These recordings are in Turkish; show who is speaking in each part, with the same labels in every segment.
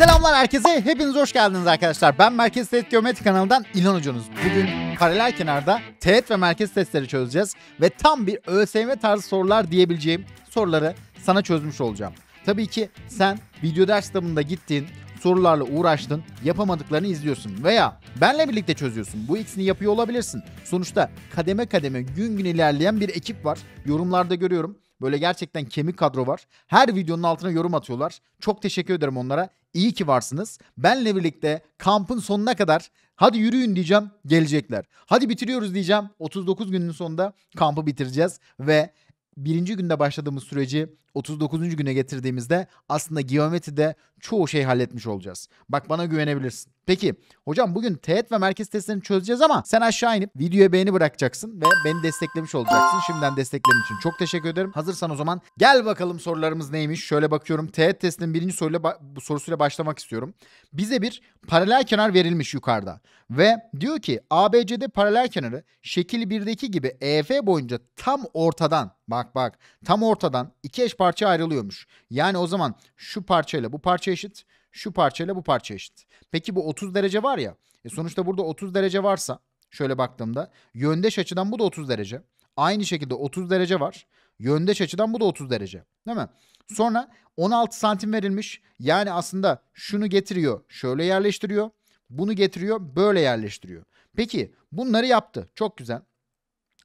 Speaker 1: Selamlar herkese, hepiniz hoş geldiniz arkadaşlar. Ben Merkez Teğet Geometri kanalından İlhan Hocanız. Bugün paralel kenarda teğet ve merkez testleri çözeceğiz. Ve tam bir ÖSYM tarzı sorular diyebileceğim soruları sana çözmüş olacağım. Tabii ki sen video ders kitabında gittin, sorularla uğraştın, yapamadıklarını izliyorsun veya benle birlikte çözüyorsun. Bu ikisini yapıyor olabilirsin. Sonuçta kademe kademe gün gün ilerleyen bir ekip var. Yorumlarda görüyorum. Böyle gerçekten kemik kadro var. Her videonun altına yorum atıyorlar. Çok teşekkür ederim onlara. İyi ki varsınız. Benle birlikte kampın sonuna kadar hadi yürüyün diyeceğim gelecekler. Hadi bitiriyoruz diyeceğim. 39 günün sonunda kampı bitireceğiz ve birinci günde başladığımız süreci 39. güne getirdiğimizde aslında geometride çoğu şey halletmiş olacağız. Bak bana güvenebilirsin. Peki hocam bugün teğet ve merkez testlerini çözeceğiz ama sen aşağı inip videoya beğeni bırakacaksın ve beni desteklemiş olacaksın. Şimdiden desteklerin için çok teşekkür ederim. Hazırsan o zaman gel bakalım sorularımız neymiş. Şöyle bakıyorum teğet testinin birinci soruyla, bu sorusuyla başlamak istiyorum. Bize bir paralel kenar verilmiş yukarıda ve diyor ki ABCD paralel kenarı şekil 1'deki gibi EF boyunca tam ortadan bak bak tam ortadan iki eş parça ayrılıyormuş. Yani o zaman şu parçayla bu parça eşit şu parçayla bu parça eşit. Peki bu 30 derece var ya. E sonuçta burada 30 derece varsa şöyle baktığımda yöndeş açıdan bu da 30 derece. Aynı şekilde 30 derece var. Yöndeş açıdan bu da 30 derece. Değil mi? Sonra 16 santim verilmiş. Yani aslında şunu getiriyor şöyle yerleştiriyor. Bunu getiriyor böyle yerleştiriyor. Peki bunları yaptı. Çok güzel.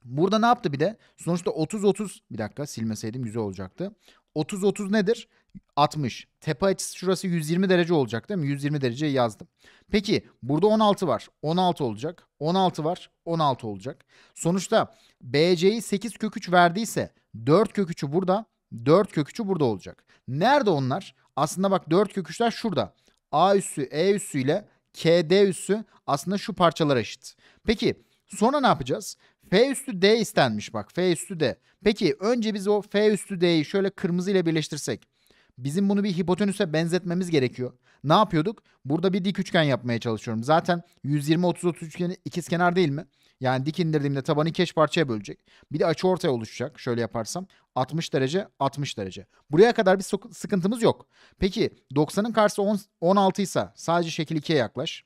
Speaker 1: Burada ne yaptı bir de? Sonuçta 30-30 bir dakika silmeseydim güzel olacaktı. 30-30 nedir? 60. Tepe açısı şurası 120 derece olacak değil mi? 120 derece yazdım. Peki burada 16 var. 16 olacak. 16 var. 16 olacak. Sonuçta BC'yi 8 köküç verdiyse 4 köküçü burada. 4 köküçü burada olacak. Nerede onlar? Aslında bak 4 köküçler şurada. A üssü E üssü ile KD üssü aslında şu parçalar eşit. Peki sonra ne yapacağız? F üstü D istenmiş bak. F üstü D. Peki önce biz o F üstü D'yi şöyle kırmızı ile birleştirsek. Bizim bunu bir hipotenüse benzetmemiz gerekiyor. Ne yapıyorduk? Burada bir dik üçgen yapmaya çalışıyorum. Zaten 120-30-30 üçgeni ikizkenar değil mi? Yani dik indirdiğimde tabanı keş parçaya bölecek. Bir de açı ortaya oluşacak. Şöyle yaparsam 60 derece 60 derece. Buraya kadar bir sıkıntımız yok. Peki 90'ın karşısı 10, 16 ise sadece şekil 2'ye yaklaş.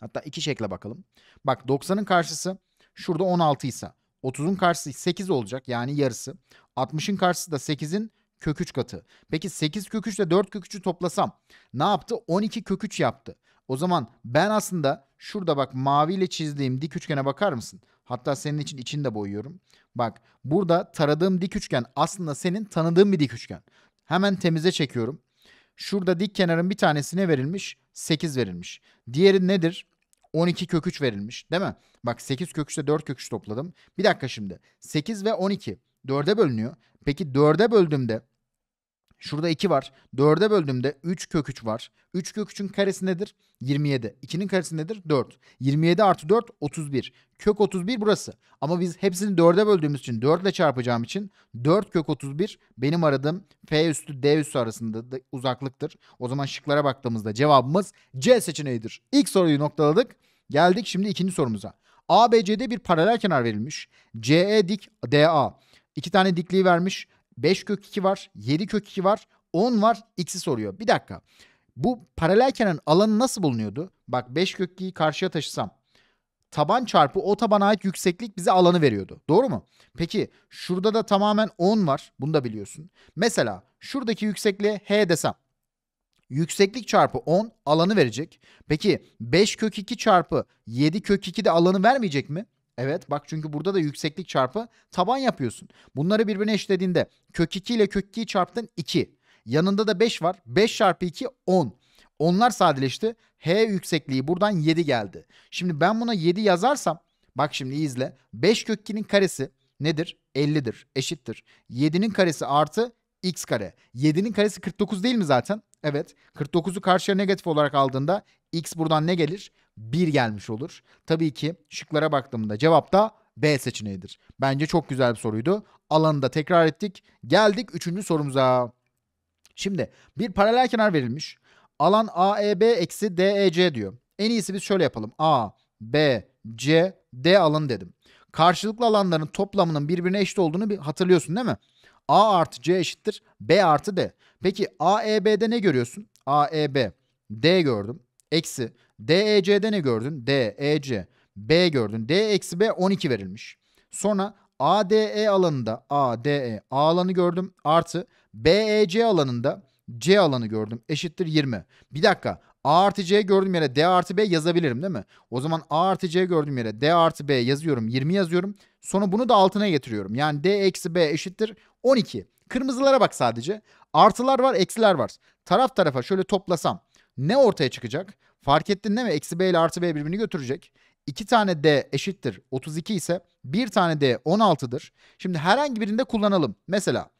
Speaker 1: Hatta iki şekle bakalım. Bak 90'ın karşısı şurada 16 ise 30'un karşısı 8 olacak yani yarısı. 60'ın karşısı da 8'in Köküç katı. Peki 8 kök 3 ile 4 kök toplasam ne yaptı? 12 kök 3 yaptı. O zaman ben aslında şurada bak maviyle çizdiğim dik üçgene bakar mısın? Hatta senin için içinde boyuyorum. Bak burada taradığım dik üçgen aslında senin tanıdığın bir dik üçgen. Hemen temize çekiyorum. Şurada dik kenarın bir tanesine verilmiş 8 verilmiş. Diğeri nedir? 12 köküç verilmiş değil mi? Bak 8 köküçle 4 köküç topladım. Bir dakika şimdi. 8 ve 12. 4'e bölünüyor. Peki 4'e böldüğümde şurada 2 var. 4'e böldüğümde 3 kök 3 var. 3 kök 3'ün karesi nedir? 27. 2'nin karesi nedir? 4. 27 artı 4 31. Kök 31 burası. Ama biz hepsini 4'e böldüğümüz için 4 ile çarpacağım için 4 kök 31 benim aradığım F üstü D üstü arasında da uzaklıktır. O zaman şıklara baktığımızda cevabımız C seçeneğidir. İlk soruyu noktaladık. Geldik şimdi ikinci sorumuza. ABC'de bir paralel kenar verilmiş. CE dik DA. 2 tane dikliği vermiş. 5 kök 2 var. 7 kök 2 var. 10 var. X'i soruyor. Bir dakika. Bu paralel alanı nasıl bulunuyordu? Bak 5 kök 2'yi karşıya taşısam taban çarpı o tabana ait yükseklik bize alanı veriyordu. Doğru mu? Peki şurada da tamamen 10 var. Bunu da biliyorsun. Mesela şuradaki yüksekliğe h desem. Yükseklik çarpı 10 alanı verecek. Peki 5 kök 2 çarpı 7 kök 2 de alanı vermeyecek mi? Evet bak çünkü burada da yükseklik çarpı taban yapıyorsun. Bunları birbirine eşlediğinde kök 2 ile kök 2'yi çarptın 2. Yanında da 5 var. 5 çarpı 2 10. Onlar sadeleşti. H yüksekliği buradan 7 geldi. Şimdi ben buna 7 yazarsam bak şimdi izle. 5 kök 2'nin karesi nedir? 50'dir. Eşittir. 7'nin karesi artı x kare. 7'nin karesi 49 değil mi zaten? Evet. 49'u karşıya negatif olarak aldığında x buradan ne gelir? 1 gelmiş olur. Tabii ki şıklara baktığımda cevap da B seçeneğidir. Bence çok güzel bir soruydu. Alanı da tekrar ettik. Geldik 3. sorumuza. Şimdi bir paralel kenar verilmiş. Alan AEB eksi DEC diyor. En iyisi biz şöyle yapalım. A, B, C, D alın dedim. Karşılıklı alanların toplamının birbirine eşit olduğunu bir hatırlıyorsun değil mi? A artı C eşittir B artı D. Peki AEB'de ne görüyorsun? AEB D gördüm. Eksi DEC'de ne gördün? DEC. B gördün. D eksi B 12 verilmiş. Sonra ADE alanında ADE A alanı gördüm. Artı BEC alanında C alanı gördüm. Eşittir 20. Bir dakika. A artı C gördüğüm yere D artı B yazabilirim değil mi? O zaman A artı C gördüğüm yere D artı B yazıyorum. 20 yazıyorum. Sonra bunu da altına getiriyorum. Yani D eksi B eşittir 12. Kırmızılara bak sadece. Artılar var eksiler var. Taraf tarafa şöyle toplasam ne ortaya çıkacak? Fark ettin değil mi? Eksi b ile artı b birbirini götürecek. 2 tane d eşittir 32 ise bir tane d 16'dır. Şimdi herhangi birinde kullanalım. Mesela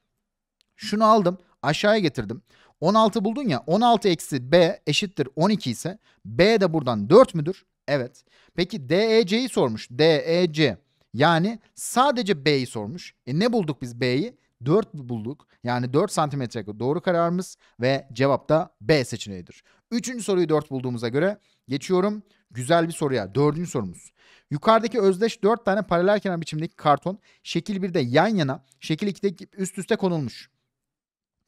Speaker 1: şunu aldım aşağıya getirdim. 16 buldun ya 16 eksi b eşittir 12 ise b de buradan 4 müdür? Evet. Peki d e DEC'yi sormuş. D e c yani sadece B'yi sormuş. E ne bulduk biz B'yi? 4 bulduk. Yani 4 santimetre doğru kararımız ve cevap da B seçeneğidir. Üçüncü soruyu 4 bulduğumuza göre geçiyorum güzel bir soruya. Dördüncü sorumuz. Yukarıdaki özdeş 4 tane paralel kenar biçimindeki karton şekil 1'de yan yana, şekil 2'de üst üste konulmuş.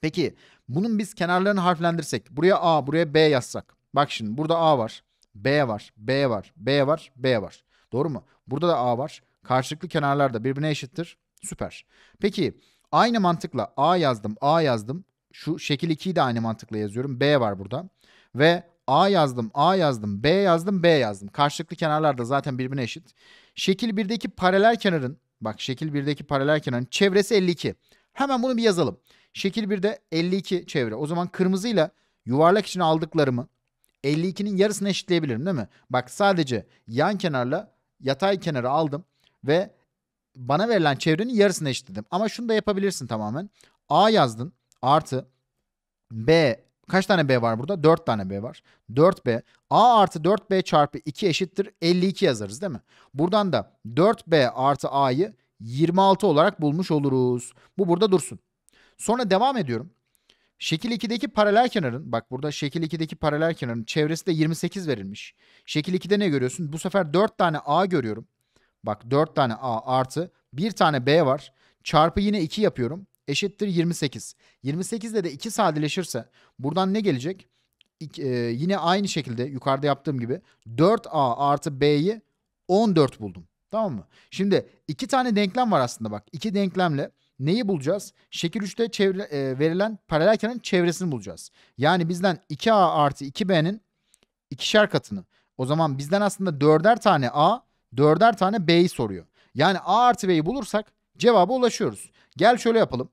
Speaker 1: Peki bunun biz kenarlarını harflendirsek buraya A buraya B yazsak. Bak şimdi burada A var, B var, B var, B var, B var. Doğru mu? Burada da A var. Karşılıklı kenarlar da birbirine eşittir. Süper. Peki aynı mantıkla A yazdım, A yazdım. Şu şekil 2'yi de aynı mantıkla yazıyorum. B var burada ve A yazdım, A yazdım, B yazdım, B yazdım. Karşılıklı kenarlar da zaten birbirine eşit. Şekil 1'deki paralel kenarın, bak şekil 1'deki paralel kenarın çevresi 52. Hemen bunu bir yazalım. Şekil 1'de 52 çevre. O zaman kırmızıyla yuvarlak için aldıklarımı 52'nin yarısını eşitleyebilirim değil mi? Bak sadece yan kenarla yatay kenarı aldım ve bana verilen çevrenin yarısını eşitledim. Ama şunu da yapabilirsin tamamen. A yazdın artı B Kaç tane B var burada? 4 tane B var. 4B. A artı 4B çarpı 2 eşittir 52 yazarız değil mi? Buradan da 4B artı A'yı 26 olarak bulmuş oluruz. Bu burada dursun. Sonra devam ediyorum. Şekil 2'deki paralel kenarın bak burada şekil 2'deki paralel kenarın çevresi de 28 verilmiş. Şekil 2'de ne görüyorsun? Bu sefer 4 tane A görüyorum. Bak 4 tane A artı 1 tane B var. Çarpı yine 2 yapıyorum eşittir 28. 28 ile de 2 sadeleşirse buradan ne gelecek? İki, e, yine aynı şekilde yukarıda yaptığım gibi 4a artı b'yi 14 buldum. Tamam mı? Şimdi iki tane denklem var aslında bak. İki denklemle neyi bulacağız? Şekil 3'te çevre, e, verilen paralel çevresini bulacağız. Yani bizden 2a artı 2b'nin ikişer katını. O zaman bizden aslında dörder tane a, dörder tane b'yi soruyor. Yani a artı b'yi bulursak cevaba ulaşıyoruz. Gel şöyle yapalım.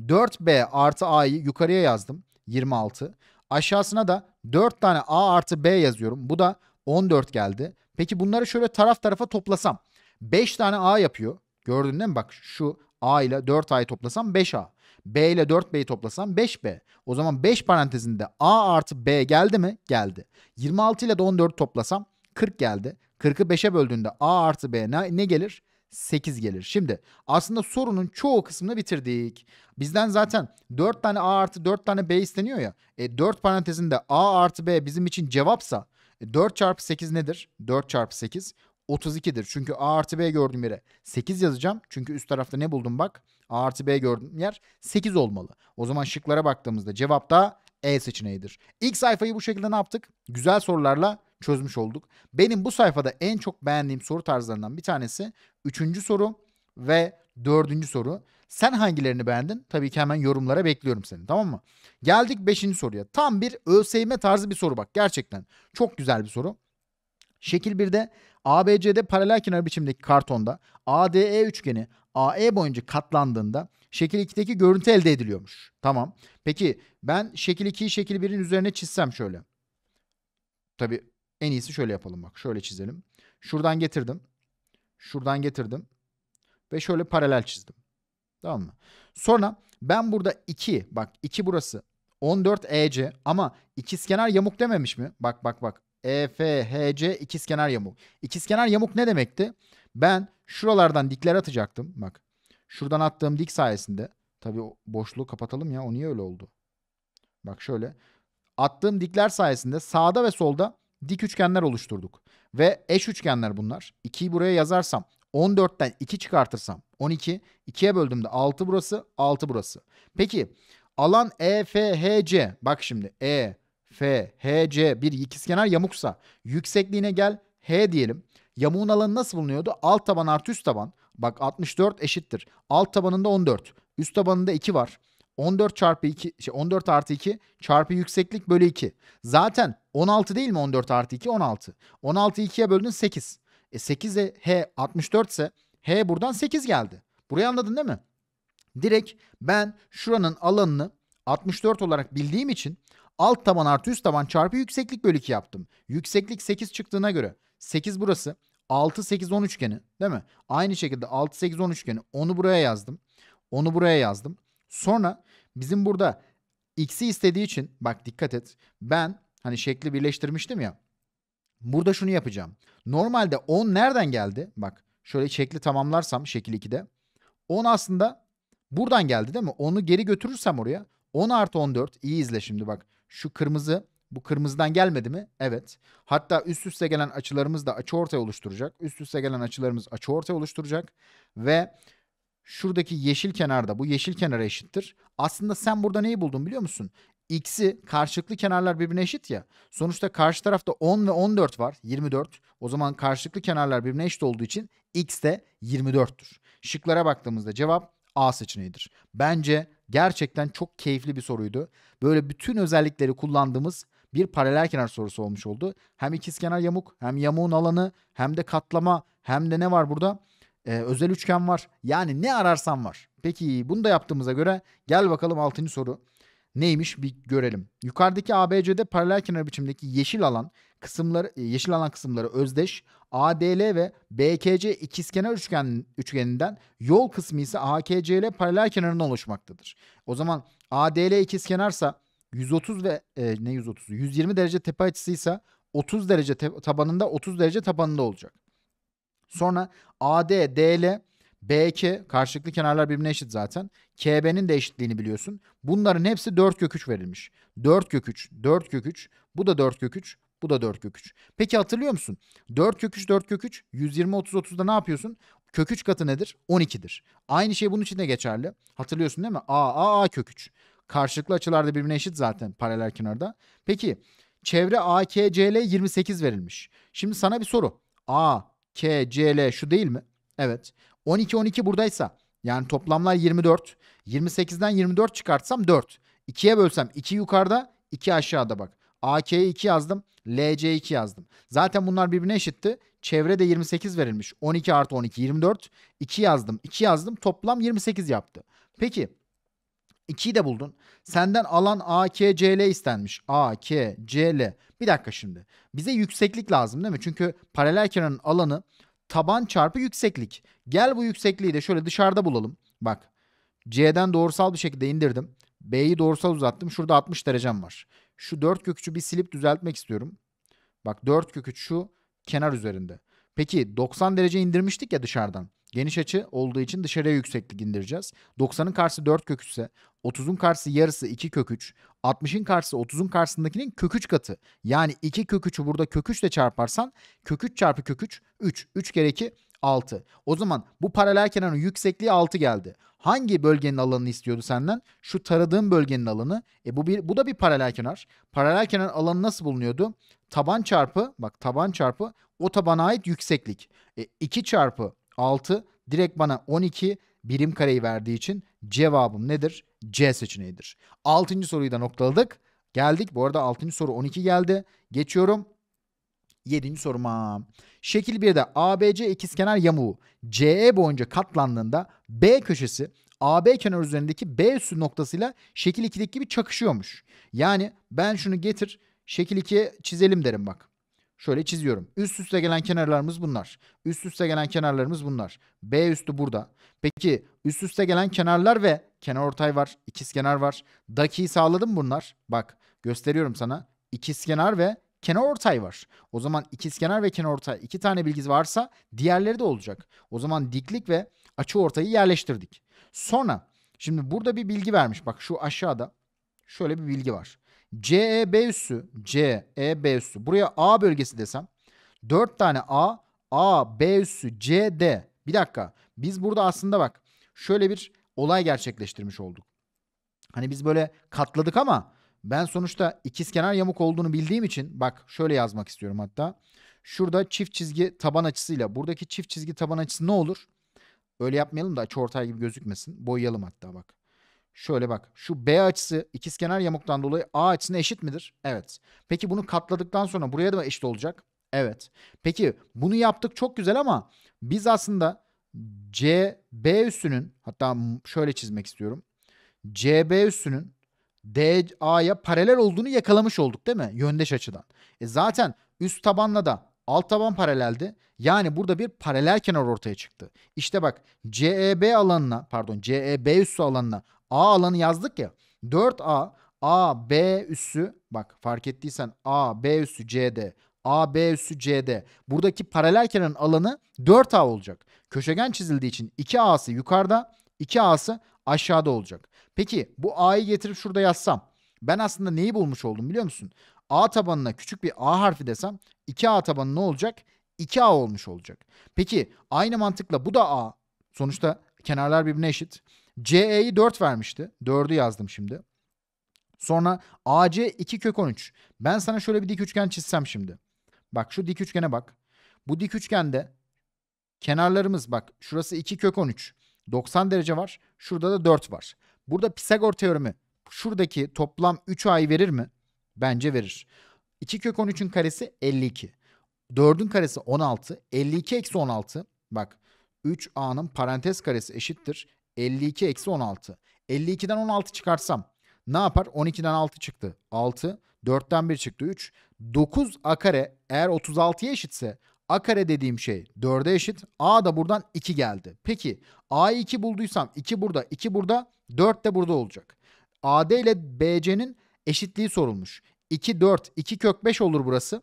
Speaker 1: 4B artı A'yı yukarıya yazdım. 26. Aşağısına da 4 tane A artı B yazıyorum. Bu da 14 geldi. Peki bunları şöyle taraf tarafa toplasam. 5 tane A yapıyor. Gördün değil mi? Bak şu A ile 4 A'yı toplasam 5A. B ile 4B'yi toplasam 5B. O zaman 5 parantezinde A artı B geldi mi? Geldi. 26 ile de 14 toplasam 40 geldi. 40'ı 5'e böldüğünde A artı B ne, ne gelir? 8 gelir. Şimdi aslında sorunun çoğu kısmını bitirdik. Bizden zaten 4 tane A artı 4 tane B isteniyor ya. E 4 parantezinde A artı B bizim için cevapsa 4 e, çarpı 8 nedir? 4 çarpı 8 32'dir. Çünkü A artı B gördüğüm yere 8 yazacağım. Çünkü üst tarafta ne buldum bak. A artı B gördüğüm yer 8 olmalı. O zaman şıklara baktığımızda cevap da E seçeneğidir. İlk sayfayı bu şekilde ne yaptık? Güzel sorularla çözmüş olduk. Benim bu sayfada en çok beğendiğim soru tarzlarından bir tanesi üçüncü soru ve dördüncü soru. Sen hangilerini beğendin? Tabii ki hemen yorumlara bekliyorum seni tamam mı? Geldik beşinci soruya. Tam bir ÖSYM tarzı bir soru bak gerçekten. Çok güzel bir soru. Şekil 1'de ABC'de paralel kenar biçimdeki kartonda ADE üçgeni AE boyunca katlandığında şekil 2'deki görüntü elde ediliyormuş. Tamam. Peki ben şekil 2'yi şekil 1'in üzerine çizsem şöyle. Tabii. En iyisi şöyle yapalım bak. Şöyle çizelim. Şuradan getirdim. Şuradan getirdim. Ve şöyle paralel çizdim. Tamam mı? Sonra ben burada 2 bak 2 burası 14 EC ama ikizkenar yamuk dememiş mi? Bak bak bak. EF, HC ikizkenar yamuk. İkizkenar yamuk ne demekti? Ben şuralardan dikler atacaktım. Bak. Şuradan attığım dik sayesinde. Tabii boşluğu kapatalım ya. O niye öyle oldu? Bak şöyle. Attığım dikler sayesinde sağda ve solda dik üçgenler oluşturduk. Ve eş üçgenler bunlar. 2'yi buraya yazarsam 14'ten 2 çıkartırsam 12. 2'ye de, 6 burası 6 burası. Peki alan EFHC bak şimdi E F H C bir ikizkenar yamuksa yüksekliğine gel H diyelim. Yamuğun alanı nasıl bulunuyordu? Alt taban artı üst taban. Bak 64 eşittir. Alt tabanında 14. Üst tabanında 2 var. 14 çarpı 2 şey 14 artı 2 çarpı yükseklik bölü 2. Zaten 16 değil mi 14 artı 2? 16. 16'yı 2'ye böldün 8. E 8'e H 64 ise H buradan 8 geldi. Burayı anladın değil mi? Direkt ben şuranın alanını 64 olarak bildiğim için alt taban artı üst taban çarpı yükseklik bölü 2 yaptım. Yükseklik 8 çıktığına göre 8 burası. 6 8 10 üçgeni değil mi? Aynı şekilde 6 8 10 üçgeni onu buraya yazdım. Onu buraya yazdım. Sonra bizim burada x'i istediği için bak dikkat et. Ben Hani şekli birleştirmiştim ya. Burada şunu yapacağım. Normalde 10 nereden geldi? Bak şöyle şekli tamamlarsam şekil 2'de. 10 aslında buradan geldi değil mi? Onu geri götürürsem oraya. 10 artı 14. İyi izle şimdi bak. Şu kırmızı bu kırmızıdan gelmedi mi? Evet. Hatta üst üste gelen açılarımız da açı ortaya oluşturacak. Üst üste gelen açılarımız açı ortaya oluşturacak. Ve şuradaki yeşil kenarda bu yeşil kenara eşittir. Aslında sen burada neyi buldun biliyor musun? x'i karşılıklı kenarlar birbirine eşit ya. Sonuçta karşı tarafta 10 ve 14 var. 24. O zaman karşılıklı kenarlar birbirine eşit olduğu için x de 24'tür. Şıklara baktığımızda cevap A seçeneğidir. Bence gerçekten çok keyifli bir soruydu. Böyle bütün özellikleri kullandığımız bir paralel kenar sorusu olmuş oldu. Hem ikizkenar yamuk, hem yamuğun alanı, hem de katlama, hem de ne var burada? Ee, özel üçgen var. Yani ne ararsan var. Peki bunu da yaptığımıza göre gel bakalım 6. soru. Neymiş bir görelim. Yukarıdaki ABC'de paralel kenar biçimdeki yeşil alan kısımları e, yeşil alan kısımları özdeş. ADL ve BKC ikizkenar üçgen üçgeninden yol kısmı ise AKC ile paralel kenarından oluşmaktadır. O zaman ADL ikizkenarsa 130 ve e, ne 130 120 derece tepe açısıysa 30 derece te, tabanında 30 derece tabanında olacak. Sonra AD, DL B2 karşılıklı kenarlar birbirine eşit zaten. KB'nin de eşitliğini biliyorsun. Bunların hepsi 4 kök 3 verilmiş. 4 kök 3, 4 kök 3, bu da 4 kök 3, bu da 4 kök 3. Peki hatırlıyor musun? 4 kök 3, 4 kök 3, 120, 30, 30'da ne yapıyorsun? Kök 3 katı nedir? 12'dir. Aynı şey bunun için de geçerli. Hatırlıyorsun değil mi? A, A, A kök 3. Karşılıklı açılar da birbirine eşit zaten paralel kenarda. Peki çevre AKCL 28 verilmiş. Şimdi sana bir soru. A, K, C, L şu değil mi? Evet. 12-12 buradaysa yani toplamlar 24. 28'den 24 çıkartsam 4. 2'ye bölsem 2 yukarıda 2 aşağıda bak. AK'ye 2 yazdım. LC 2 yazdım. Zaten bunlar birbirine eşitti. Çevre de 28 verilmiş. 12 artı 12 24. 2 yazdım. 2 yazdım. Toplam 28 yaptı. Peki 2'yi de buldun. Senden alan AKCL istenmiş. AKCL. Bir dakika şimdi. Bize yükseklik lazım değil mi? Çünkü paralel kenarın alanı taban çarpı yükseklik. Gel bu yüksekliği de şöyle dışarıda bulalım. Bak C'den doğrusal bir şekilde indirdim. B'yi doğrusal uzattım. Şurada 60 derecem var. Şu 4 kök bir silip düzeltmek istiyorum. Bak 4 kök şu kenar üzerinde. Peki 90 derece indirmiştik ya dışarıdan. Geniş açı olduğu için dışarıya yükseklik indireceğiz. 90'ın karşısı 4 kök 3 ise 30'un karşısı yarısı 2 kök 3. 60'ın karşısı 30'un karşısındakinin kök 3 katı. Yani 2 kök 3'ü burada kök 3 ile çarparsan kök 3 çarpı kök 3 3. 3 kere 2 6. O zaman bu paralel kenarın yüksekliği 6 geldi. Hangi bölgenin alanını istiyordu senden? Şu taradığım bölgenin alanı. E bu bir bu da bir paralel kenar. Paralel kenar alanı nasıl bulunuyordu? Taban çarpı bak taban çarpı o tabana ait yükseklik. E 2 çarpı 6 direkt bana 12 birim kareyi verdiği için cevabım nedir? C seçeneğidir. 6. soruyu da noktaladık. Geldik. Bu arada 6. soru 12 geldi. Geçiyorum. 7. soruma. Şekil 1'de ABC ikizkenar yamuğu CE boyunca katlandığında B köşesi AB kenar üzerindeki B üssü noktasıyla şekil 2'deki gibi çakışıyormuş. Yani ben şunu getir şekil 2'ye çizelim derim bak. Şöyle çiziyorum. Üst üste gelen kenarlarımız bunlar. Üst üste gelen kenarlarımız bunlar. B üstü burada. Peki üst üste gelen kenarlar ve kenar ortay var. İkizkenar var. Daki'yi sağladım bunlar. Bak gösteriyorum sana. İkizkenar ve kenar ortay var. O zaman ikizkenar ve kenar ortay iki tane bilgi varsa diğerleri de olacak. O zaman diklik ve açı ortayı yerleştirdik. Sonra şimdi burada bir bilgi vermiş. Bak şu aşağıda şöyle bir bilgi var. CEB üssü, CEB üssü. Buraya A bölgesi desem 4 tane A, A, B üssü, C, D. Bir dakika. Biz burada aslında bak şöyle bir olay gerçekleştirmiş olduk. Hani biz böyle katladık ama ben sonuçta ikizkenar yamuk olduğunu bildiğim için bak şöyle yazmak istiyorum hatta. Şurada çift çizgi taban açısıyla buradaki çift çizgi taban açısı ne olur? Öyle yapmayalım da açıortay gibi gözükmesin. Boyayalım hatta bak. Şöyle bak şu B açısı ikizkenar yamuktan dolayı A açısına eşit midir? Evet. Peki bunu katladıktan sonra buraya da eşit olacak? Evet. Peki bunu yaptık çok güzel ama biz aslında CB üssünün hatta şöyle çizmek istiyorum. CB üssünün DA'ya paralel olduğunu yakalamış olduk değil mi? Yöndeş açıdan. E zaten üst tabanla da alt taban paraleldi. Yani burada bir paralel kenar ortaya çıktı. İşte bak CEB alanına pardon CEB üssü alanına A alanı yazdık ya. 4A A B üssü bak fark ettiysen A B üssü CD A B üssü CD. Buradaki paralel kenarın alanı 4A olacak. Köşegen çizildiği için 2A'sı yukarıda 2A'sı aşağıda olacak. Peki bu A'yı getirip şurada yazsam ben aslında neyi bulmuş oldum biliyor musun? A tabanına küçük bir A harfi desem 2A tabanı ne olacak? 2A olmuş olacak. Peki aynı mantıkla bu da A. Sonuçta kenarlar birbirine eşit. CE'yi 4 vermişti. 4'ü yazdım şimdi. Sonra AC 2 kök 13. Ben sana şöyle bir dik üçgen çizsem şimdi. Bak şu dik üçgene bak. Bu dik üçgende kenarlarımız bak şurası 2 kök 13. 90 derece var. Şurada da 4 var. Burada Pisagor teoremi şuradaki toplam 3 ay verir mi? Bence verir. 2 kök 13'ün karesi 52. 4'ün karesi 16. 52 eksi 16. Bak 3a'nın parantez karesi eşittir. 52 eksi 16. 52'den 16 çıkarsam ne yapar? 12'den 6 çıktı. 6. 4'ten 1 çıktı. 3. 9 a kare eğer 36'ya eşitse a kare dediğim şey 4'e eşit. A da buradan 2 geldi. Peki A'yı 2 bulduysam 2 burada 2 burada 4 de burada olacak. AD ile BC'nin eşitliği sorulmuş. 2 4 2 kök 5 olur burası.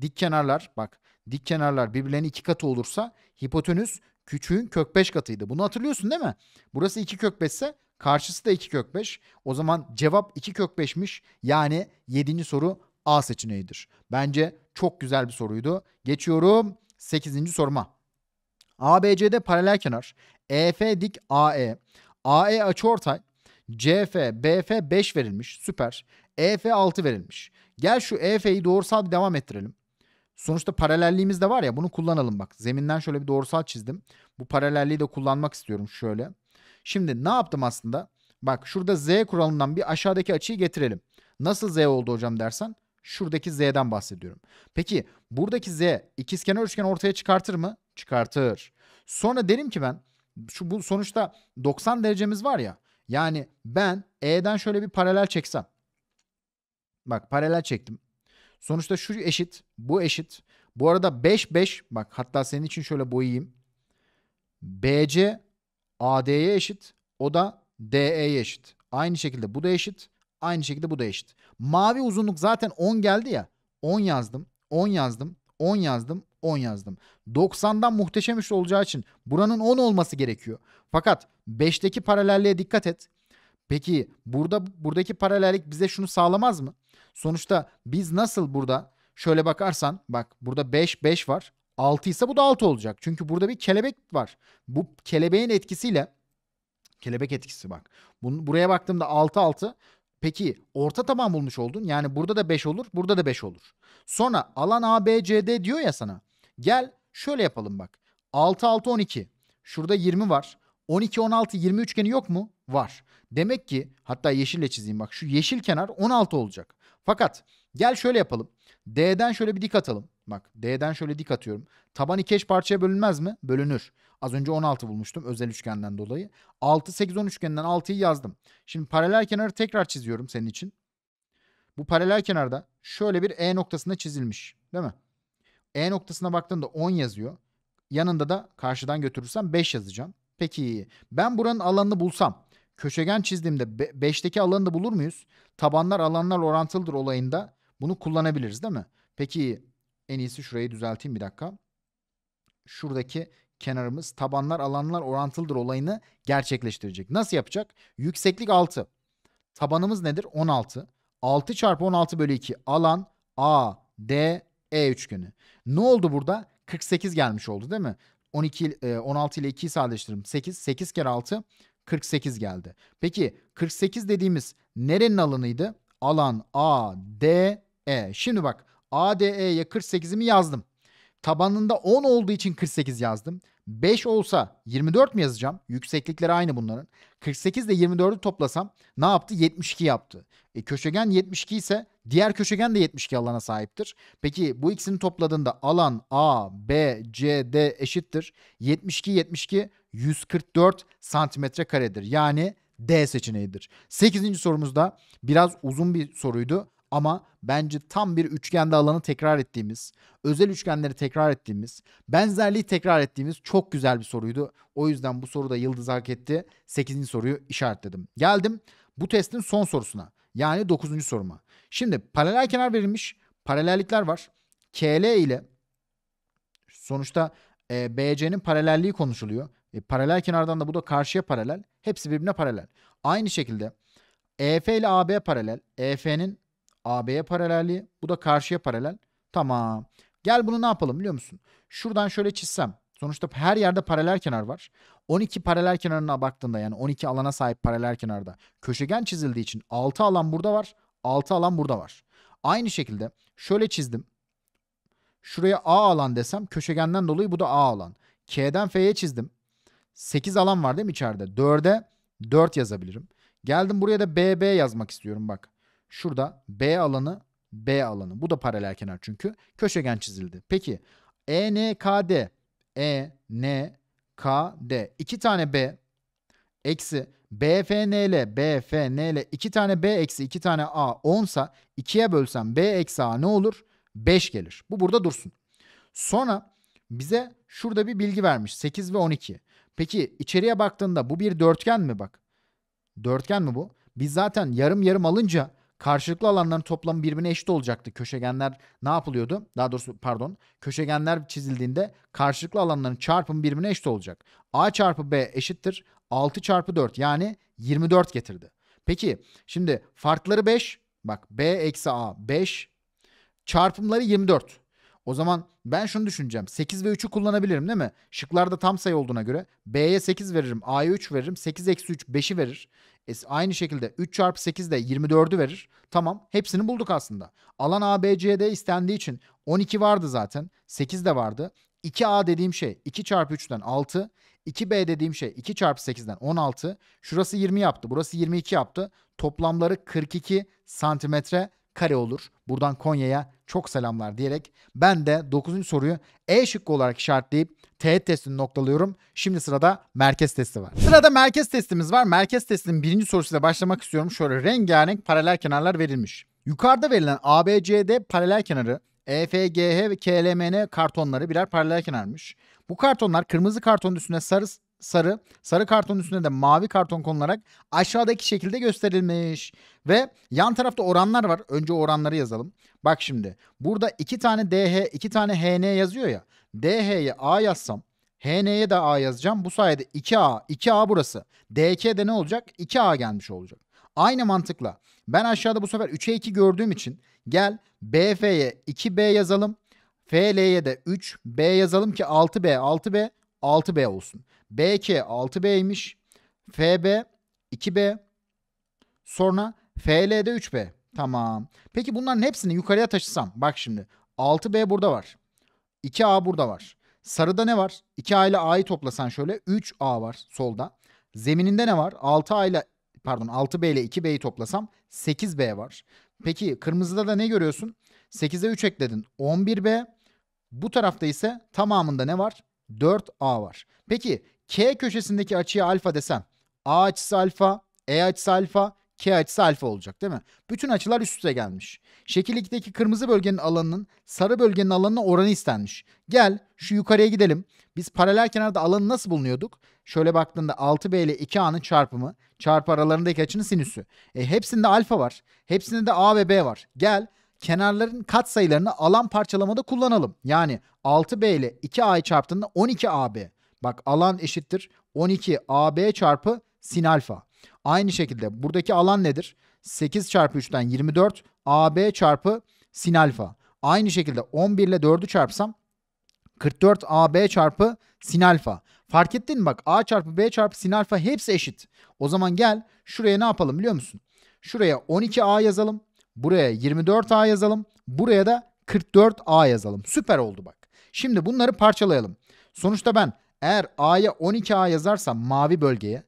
Speaker 1: Dik kenarlar bak dik kenarlar birbirlerinin 2 katı olursa hipotenüs küçüğün kök 5 katıydı. Bunu hatırlıyorsun değil mi? Burası 2 kök 5 ise karşısı da 2 kök 5. O zaman cevap 2 kök 5'miş. Yani 7. soru A seçeneğidir. Bence çok güzel bir soruydu. Geçiyorum 8. soruma. ABC'de paralel kenar, EF dik AE, AE açıortay, CF, BF 5 verilmiş. Süper. EF 6 verilmiş. Gel şu EF'yi doğrusal bir devam ettirelim. Sonuçta paralelliğimiz de var ya bunu kullanalım bak. Zeminden şöyle bir doğrusal çizdim. Bu paralelliği de kullanmak istiyorum şöyle. Şimdi ne yaptım aslında? Bak şurada z kuralından bir aşağıdaki açıyı getirelim. Nasıl z oldu hocam dersen şuradaki z'den bahsediyorum. Peki buradaki z ikizkenar üçgen ortaya çıkartır mı? Çıkartır. Sonra derim ki ben şu bu sonuçta 90 derecemiz var ya. Yani ben e'den şöyle bir paralel çeksem. Bak paralel çektim. Sonuçta şu eşit, bu eşit. Bu arada 5 5 bak hatta senin için şöyle boyayayım. BC AD'ye eşit. O da DE'ye eşit. Aynı şekilde bu da eşit. Aynı şekilde bu da eşit. Mavi uzunluk zaten 10 geldi ya. 10 yazdım. 10 yazdım. 10 yazdım. 10 yazdım. 90'dan muhteşem üçlü olacağı için buranın 10 olması gerekiyor. Fakat 5'teki paralelliğe dikkat et. Peki burada buradaki paralellik bize şunu sağlamaz mı? Sonuçta biz nasıl burada şöyle bakarsan bak burada 5 5 var. 6 ise bu da 6 olacak. Çünkü burada bir kelebek var. Bu kelebeğin etkisiyle kelebek etkisi bak. Bun, buraya baktığımda 6 6 Peki orta taban bulmuş oldun. Yani burada da 5 olur, burada da 5 olur. Sonra alan ABCD diyor ya sana. Gel şöyle yapalım bak. 6 6 12. Şurada 20 var. 12 16 20 üçgeni yok mu? Var. Demek ki hatta yeşille çizeyim bak. Şu yeşil kenar 16 olacak. Fakat gel şöyle yapalım. D'den şöyle bir dik atalım. Bak D'den şöyle dik atıyorum. Taban iki eş parçaya bölünmez mi? Bölünür. Az önce 16 bulmuştum özel üçgenden dolayı. 6, 8, 10 üçgeninden 6'yı yazdım. Şimdi paralel kenarı tekrar çiziyorum senin için. Bu paralel kenarda şöyle bir E noktasında çizilmiş. Değil mi? E noktasına baktığında 10 yazıyor. Yanında da karşıdan götürürsem 5 yazacağım. Peki ben buranın alanını bulsam köşegen çizdiğimde 5'teki alanı da bulur muyuz? Tabanlar alanlar orantılıdır olayında. Bunu kullanabiliriz değil mi? Peki en iyisi şurayı düzelteyim bir dakika. Şuradaki kenarımız tabanlar alanlar orantılıdır olayını gerçekleştirecek. Nasıl yapacak? Yükseklik 6. Tabanımız nedir? 16. 6 çarpı 16 bölü 2 alan A, D, E üçgeni. Ne oldu burada? 48 gelmiş oldu değil mi? 12 16 e, ile 2'yi sadeleştirdim. 8 8 kere 6 48 geldi. Peki 48 dediğimiz nerenin alanıydı? Alan A, D, E. Şimdi bak A, D, E'ye 48'imi yazdım. Tabanında 10 olduğu için 48 yazdım. 5 olsa 24 mi yazacağım? Yükseklikleri aynı bunların. 48 ile 24'ü toplasam ne yaptı? 72 yaptı. E, köşegen 72 ise diğer köşegen de 72 alana sahiptir. Peki bu ikisini topladığında alan A, B, C, D eşittir. 72, 72 144 santimetre karedir. Yani D seçeneğidir. 8. da biraz uzun bir soruydu ama bence tam bir üçgende alanı tekrar ettiğimiz, özel üçgenleri tekrar ettiğimiz, benzerliği tekrar ettiğimiz çok güzel bir soruydu. O yüzden bu soruda yıldız hak etti. 8. soruyu işaretledim. Geldim bu testin son sorusuna. Yani 9. soruma. Şimdi paralel kenar verilmiş. Paralellikler var. KL ile sonuçta e, BC'nin paralelliği konuşuluyor. E, paralel kenardan da bu da karşıya paralel. Hepsi birbirine paralel. Aynı şekilde EF ile AB paralel. EF'nin AB'ye paralelliği. Bu da karşıya paralel. Tamam. Gel bunu ne yapalım biliyor musun? Şuradan şöyle çizsem. Sonuçta her yerde paralel kenar var. 12 paralel kenarına baktığında yani 12 alana sahip paralel kenarda köşegen çizildiği için 6 alan burada var. 6 alan burada var. Aynı şekilde şöyle çizdim. Şuraya A alan desem köşegenden dolayı bu da A alan. K'den F'ye çizdim. 8 alan var değil mi içeride? 4'e 4 yazabilirim. Geldim buraya da BB yazmak istiyorum bak. Şurada B alanı B alanı. Bu da paralel kenar çünkü. Köşegen çizildi. Peki ENKD ENKD 2 tane B eksi BFNL BFNL 2 tane B eksi iki tane A 10 sa 2'ye bölsem B eksi A ne olur? 5 gelir. Bu burada dursun. Sonra bize şurada bir bilgi vermiş. 8 ve 12. Peki içeriye baktığında bu bir dörtgen mi bak? Dörtgen mi bu? Biz zaten yarım yarım alınca karşılıklı alanların toplamı birbirine eşit olacaktı. Köşegenler ne yapılıyordu? Daha doğrusu pardon. Köşegenler çizildiğinde karşılıklı alanların çarpımı birbirine eşit olacak. A çarpı B eşittir. 6 çarpı 4 yani 24 getirdi. Peki şimdi farkları 5. Bak B eksi A 5. Çarpımları 24. O zaman ben şunu düşüneceğim. 8 ve 3'ü kullanabilirim değil mi? Şıklarda tam sayı olduğuna göre B'ye 8 veririm, A'ya 3 veririm. 8 eksi 3 5'i verir. E, aynı şekilde 3 çarpı 8 de 24'ü verir. Tamam hepsini bulduk aslında. Alan ABC'de istendiği için 12 vardı zaten. 8 de vardı. 2A dediğim şey 2 çarpı 3'ten 6. 2B dediğim şey 2 çarpı 8'den 16. Şurası 20 yaptı. Burası 22 yaptı. Toplamları 42 santimetre kare olur. Buradan Konya'ya çok selamlar diyerek ben de 9. soruyu E şıkkı olarak işaretleyip teğet testini noktalıyorum. Şimdi sırada merkez testi var. Sırada merkez testimiz var. Merkez testinin birinci sorusuyla başlamak istiyorum. Şöyle rengarenk paralel kenarlar verilmiş. Yukarıda verilen ABCD paralel kenarı EFGH ve KLMN kartonları birer paralel kenarmış. Bu kartonlar kırmızı kartonun üstüne sarı sarı, sarı karton üstüne de mavi karton konularak aşağıdaki şekilde gösterilmiş. Ve yan tarafta oranlar var. Önce oranları yazalım. Bak şimdi burada iki tane DH, iki tane HN yazıyor ya. DH'ye A yazsam HN'ye de A yazacağım. Bu sayede 2A, 2A burası. DK'de ne olacak? 2A gelmiş olacak. Aynı mantıkla ben aşağıda bu sefer 3'e 2 gördüğüm için gel BF'ye 2B yazalım. FL'ye de 3B yazalım ki 6B, 6B 6B olsun. BK 6B'ymiş. FB 2B. Sonra FL'de 3B. Tamam. Peki bunların hepsini yukarıya taşısam. Bak şimdi. 6B burada var. 2A burada var. Sarıda ne var? 2A ile A'yı toplasan şöyle 3A var solda. Zemininde ne var? 6A ile pardon 6B ile 2B'yi toplasam 8B var. Peki kırmızıda da ne görüyorsun? 8'e 3 ekledin. 11B. Bu tarafta ise tamamında ne var? 4A var. Peki K köşesindeki açıya alfa desem A açısı alfa, E açısı alfa, K açısı alfa olacak değil mi? Bütün açılar üst üste gelmiş. Şekil 2'deki kırmızı bölgenin alanının sarı bölgenin alanına oranı istenmiş. Gel şu yukarıya gidelim. Biz paralel kenarda alanı nasıl bulunuyorduk? Şöyle baktığında 6B ile 2A'nın çarpımı çarpı aralarındaki açının sinüsü. E, hepsinde alfa var. Hepsinde de A ve B var. Gel kenarların katsayılarını alan parçalamada kullanalım. Yani 6B ile 2A'yı çarptığında 12AB. Bak alan eşittir 12AB çarpı sin alfa. Aynı şekilde buradaki alan nedir? 8 çarpı 3'ten 24 AB çarpı sin alfa. Aynı şekilde 11 ile 4'ü çarpsam 44 AB çarpı sin alfa. Fark ettin mi bak A çarpı B çarpı sin alfa hepsi eşit. O zaman gel şuraya ne yapalım biliyor musun? Şuraya 12A yazalım. Buraya 24A yazalım. Buraya da 44A yazalım. Süper oldu bak. Şimdi bunları parçalayalım. Sonuçta ben eğer A'ya 12A yazarsam mavi bölgeye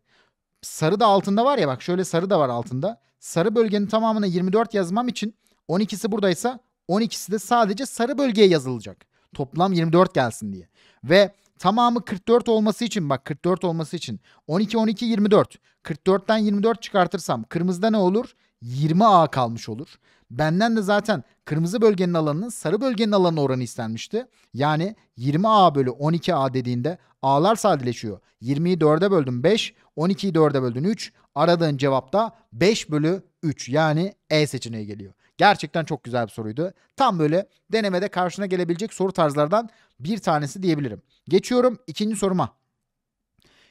Speaker 1: sarı da altında var ya bak şöyle sarı da var altında. Sarı bölgenin tamamına 24 yazmam için 12'si buradaysa 12'si de sadece sarı bölgeye yazılacak. Toplam 24 gelsin diye. Ve tamamı 44 olması için bak 44 olması için 12 12 24. 44'ten 24 çıkartırsam kırmızıda ne olur? 20A kalmış olur. Benden de zaten kırmızı bölgenin alanının sarı bölgenin alanı oranı istenmişti. Yani 20A bölü 12A dediğinde A'lar sadeleşiyor. 20'yi 4'e böldüm 5, 12'yi 4'e böldün 3. Aradığın cevap da 5 bölü 3 yani E seçeneği geliyor. Gerçekten çok güzel bir soruydu. Tam böyle denemede karşına gelebilecek soru tarzlardan bir tanesi diyebilirim. Geçiyorum ikinci soruma.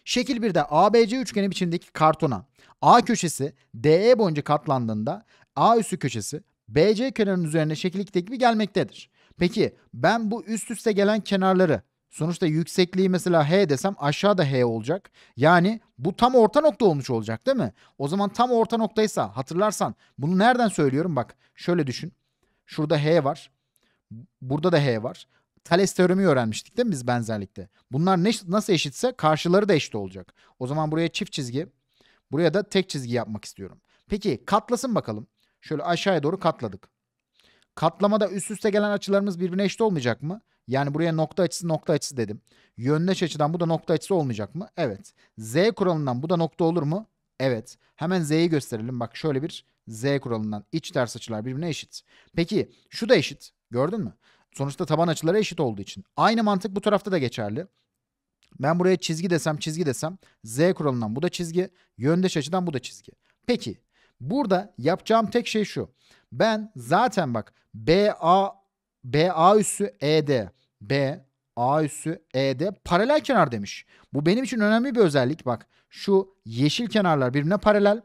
Speaker 1: Şekil 1'de ABC üçgeni biçimindeki kartona A köşesi DE boyunca katlandığında A üstü köşesi BC kenarının üzerine şekil 2'de gibi gelmektedir. Peki ben bu üst üste gelen kenarları sonuçta yüksekliği mesela H desem aşağıda H olacak. Yani bu tam orta nokta olmuş olacak değil mi? O zaman tam orta noktaysa hatırlarsan bunu nereden söylüyorum bak şöyle düşün. Şurada H var. Burada da H var. Thales teoremi öğrenmiştik değil mi biz benzerlikte? Bunlar ne, nasıl eşitse karşıları da eşit olacak. O zaman buraya çift çizgi, buraya da tek çizgi yapmak istiyorum. Peki katlasın bakalım. Şöyle aşağıya doğru katladık. Katlamada üst üste gelen açılarımız birbirine eşit olmayacak mı? Yani buraya nokta açısı nokta açısı dedim. Yöndeş açıdan bu da nokta açısı olmayacak mı? Evet. Z kuralından bu da nokta olur mu? Evet. Hemen z'yi gösterelim. Bak şöyle bir z kuralından iç ters açılar birbirine eşit. Peki şu da eşit. Gördün mü? Sonuçta taban açıları eşit olduğu için. Aynı mantık bu tarafta da geçerli. Ben buraya çizgi desem çizgi desem Z kuralından bu da çizgi. Yöndeş açıdan bu da çizgi. Peki burada yapacağım tek şey şu. Ben zaten bak BA BA üssü ED B A üssü E'de e paralel kenar demiş. Bu benim için önemli bir özellik. Bak şu yeşil kenarlar birbirine paralel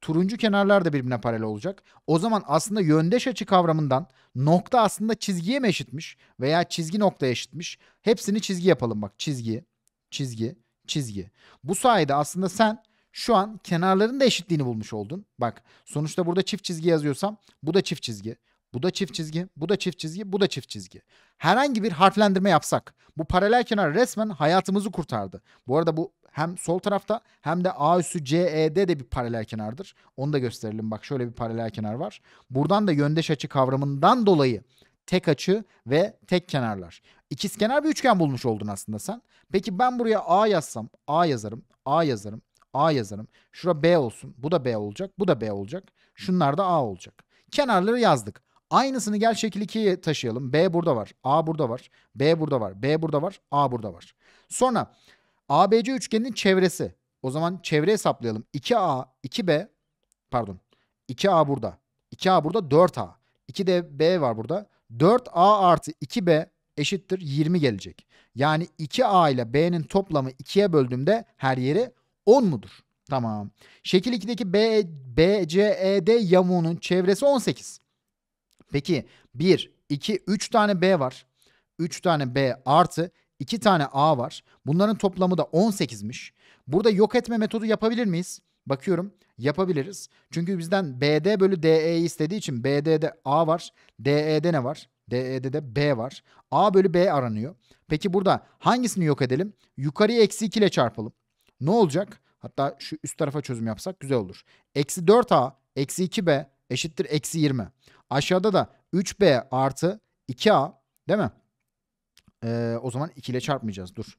Speaker 1: turuncu kenarlar da birbirine paralel olacak. O zaman aslında yöndeş açı kavramından nokta aslında çizgiye mi eşitmiş veya çizgi noktaya eşitmiş. Hepsini çizgi yapalım bak çizgi, çizgi, çizgi. Bu sayede aslında sen şu an kenarların da eşitliğini bulmuş oldun. Bak sonuçta burada çift çizgi yazıyorsam bu da çift çizgi. Bu da çift çizgi, bu da çift çizgi, bu da çift çizgi. Herhangi bir harflendirme yapsak bu paralel kenar resmen hayatımızı kurtardı. Bu arada bu hem sol tarafta hem de A üssü CE'de de bir paralel kenardır. Onu da gösterelim. Bak şöyle bir paralel kenar var. Buradan da yöndeş açı kavramından dolayı tek açı ve tek kenarlar. İkizkenar bir üçgen bulmuş oldun aslında sen. Peki ben buraya A yazsam, A yazarım, A yazarım, A yazarım. Şura B olsun. Bu da B olacak. Bu da B olacak. Şunlar da A olacak. Kenarları yazdık. Aynısını gel şekil 2'ye taşıyalım. B burada var. A burada var. B burada var. B burada var. A burada var. Sonra ABC üçgeninin çevresi. O zaman çevre hesaplayalım. 2A, 2B pardon. 2A burada. 2A burada 4A. 2D B var burada. 4A artı 2B eşittir 20 gelecek. Yani 2A ile B'nin toplamı 2'ye böldüğümde her yeri 10 mudur? Tamam. Şekil 2'deki B, BCED yamuğunun çevresi 18. Peki 1, 2, 3 tane B var. 3 tane B artı 2 tane A var. Bunların toplamı da 18'miş. Burada yok etme metodu yapabilir miyiz? Bakıyorum yapabiliriz. Çünkü bizden BD bölü DE istediği için BD'de A var. DE'de ne var? DE'de de B var. A bölü B aranıyor. Peki burada hangisini yok edelim? Yukarıya eksi 2 ile çarpalım. Ne olacak? Hatta şu üst tarafa çözüm yapsak güzel olur. Eksi 4A eksi 2B eşittir eksi 20. Aşağıda da 3B artı 2A değil mi? Ee, o zaman 2 ile çarpmayacağız. Dur.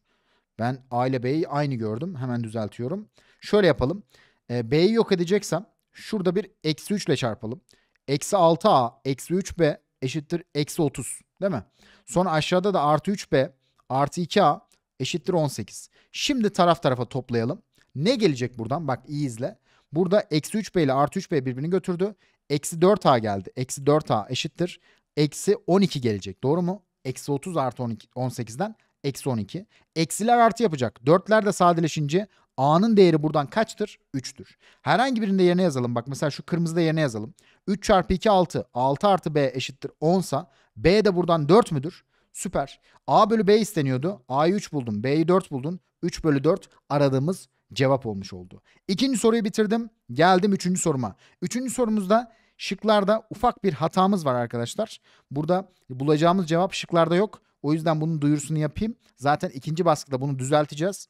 Speaker 1: Ben A ile B'yi aynı gördüm. Hemen düzeltiyorum. Şöyle yapalım. Ee, B'yi yok edeceksem şurada bir eksi 3 ile çarpalım. Eksi 6A eksi 3B eşittir eksi 30 değil mi? Sonra aşağıda da artı 3B artı 2A eşittir 18. Şimdi taraf tarafa toplayalım. Ne gelecek buradan? Bak iyi izle. Burada eksi 3B ile artı 3B birbirini götürdü. Eksi 4A geldi. Eksi 4A eşittir. Eksi 12 gelecek. Doğru mu? Eksi 30 artı 12, 18'den eksi 12. Eksiler artı yapacak. Dörtler de sadeleşince A'nın değeri buradan kaçtır? 3'tür. Herhangi birinde yerine yazalım. Bak mesela şu kırmızıda yerine yazalım. 3 çarpı 2 6. 6 artı B eşittir 10 sa B de buradan 4 müdür? Süper. A bölü B isteniyordu. A'yı 3 buldun. B'yi 4 buldun. 3 bölü 4 aradığımız cevap olmuş oldu. İkinci soruyu bitirdim. Geldim üçüncü soruma. Üçüncü sorumuzda Şıklarda ufak bir hatamız var arkadaşlar. Burada bulacağımız cevap şıklarda yok. O yüzden bunun duyurusunu yapayım. Zaten ikinci baskıda bunu düzelteceğiz.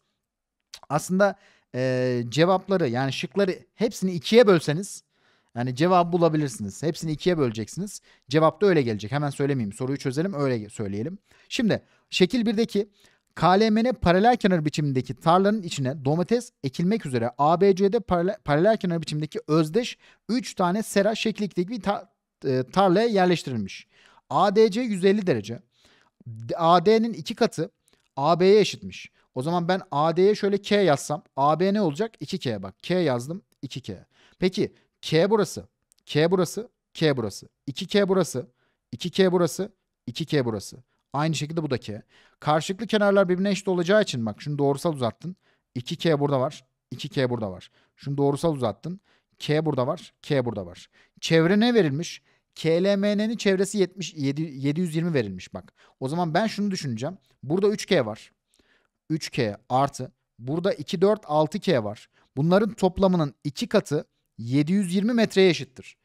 Speaker 1: Aslında e, cevapları yani şıkları hepsini ikiye bölseniz yani cevap bulabilirsiniz. Hepsini ikiye böleceksiniz. Cevap da öyle gelecek. Hemen söylemeyeyim. Soruyu çözelim öyle söyleyelim. Şimdi şekil 1'deki KLM'ne paralel kenar biçimindeki tarlanın içine domates ekilmek üzere ABC'de paralel, paralel kenar biçimindeki özdeş 3 tane sera şeklindeki bir ta, e, tarlaya yerleştirilmiş. ADC 150 derece. AD'nin iki katı AB'ye eşitmiş. O zaman ben AD'ye şöyle K yazsam AB ne olacak? 2K bak. K yazdım 2K. Peki K burası. K burası. K burası. 2K burası. 2K burası. 2K burası. Aynı şekilde bu da k. Karşılıklı kenarlar birbirine eşit olacağı için bak şunu doğrusal uzattın. 2k burada var. 2k burada var. Şunu doğrusal uzattın. K burada var. K burada var. Çevre ne verilmiş? KLMN'nin çevresi 70, 7, 720 verilmiş bak. O zaman ben şunu düşüneceğim. Burada 3K var. 3K artı. Burada 2, 4, 6K var. Bunların toplamının 2 katı 720 metreye eşittir.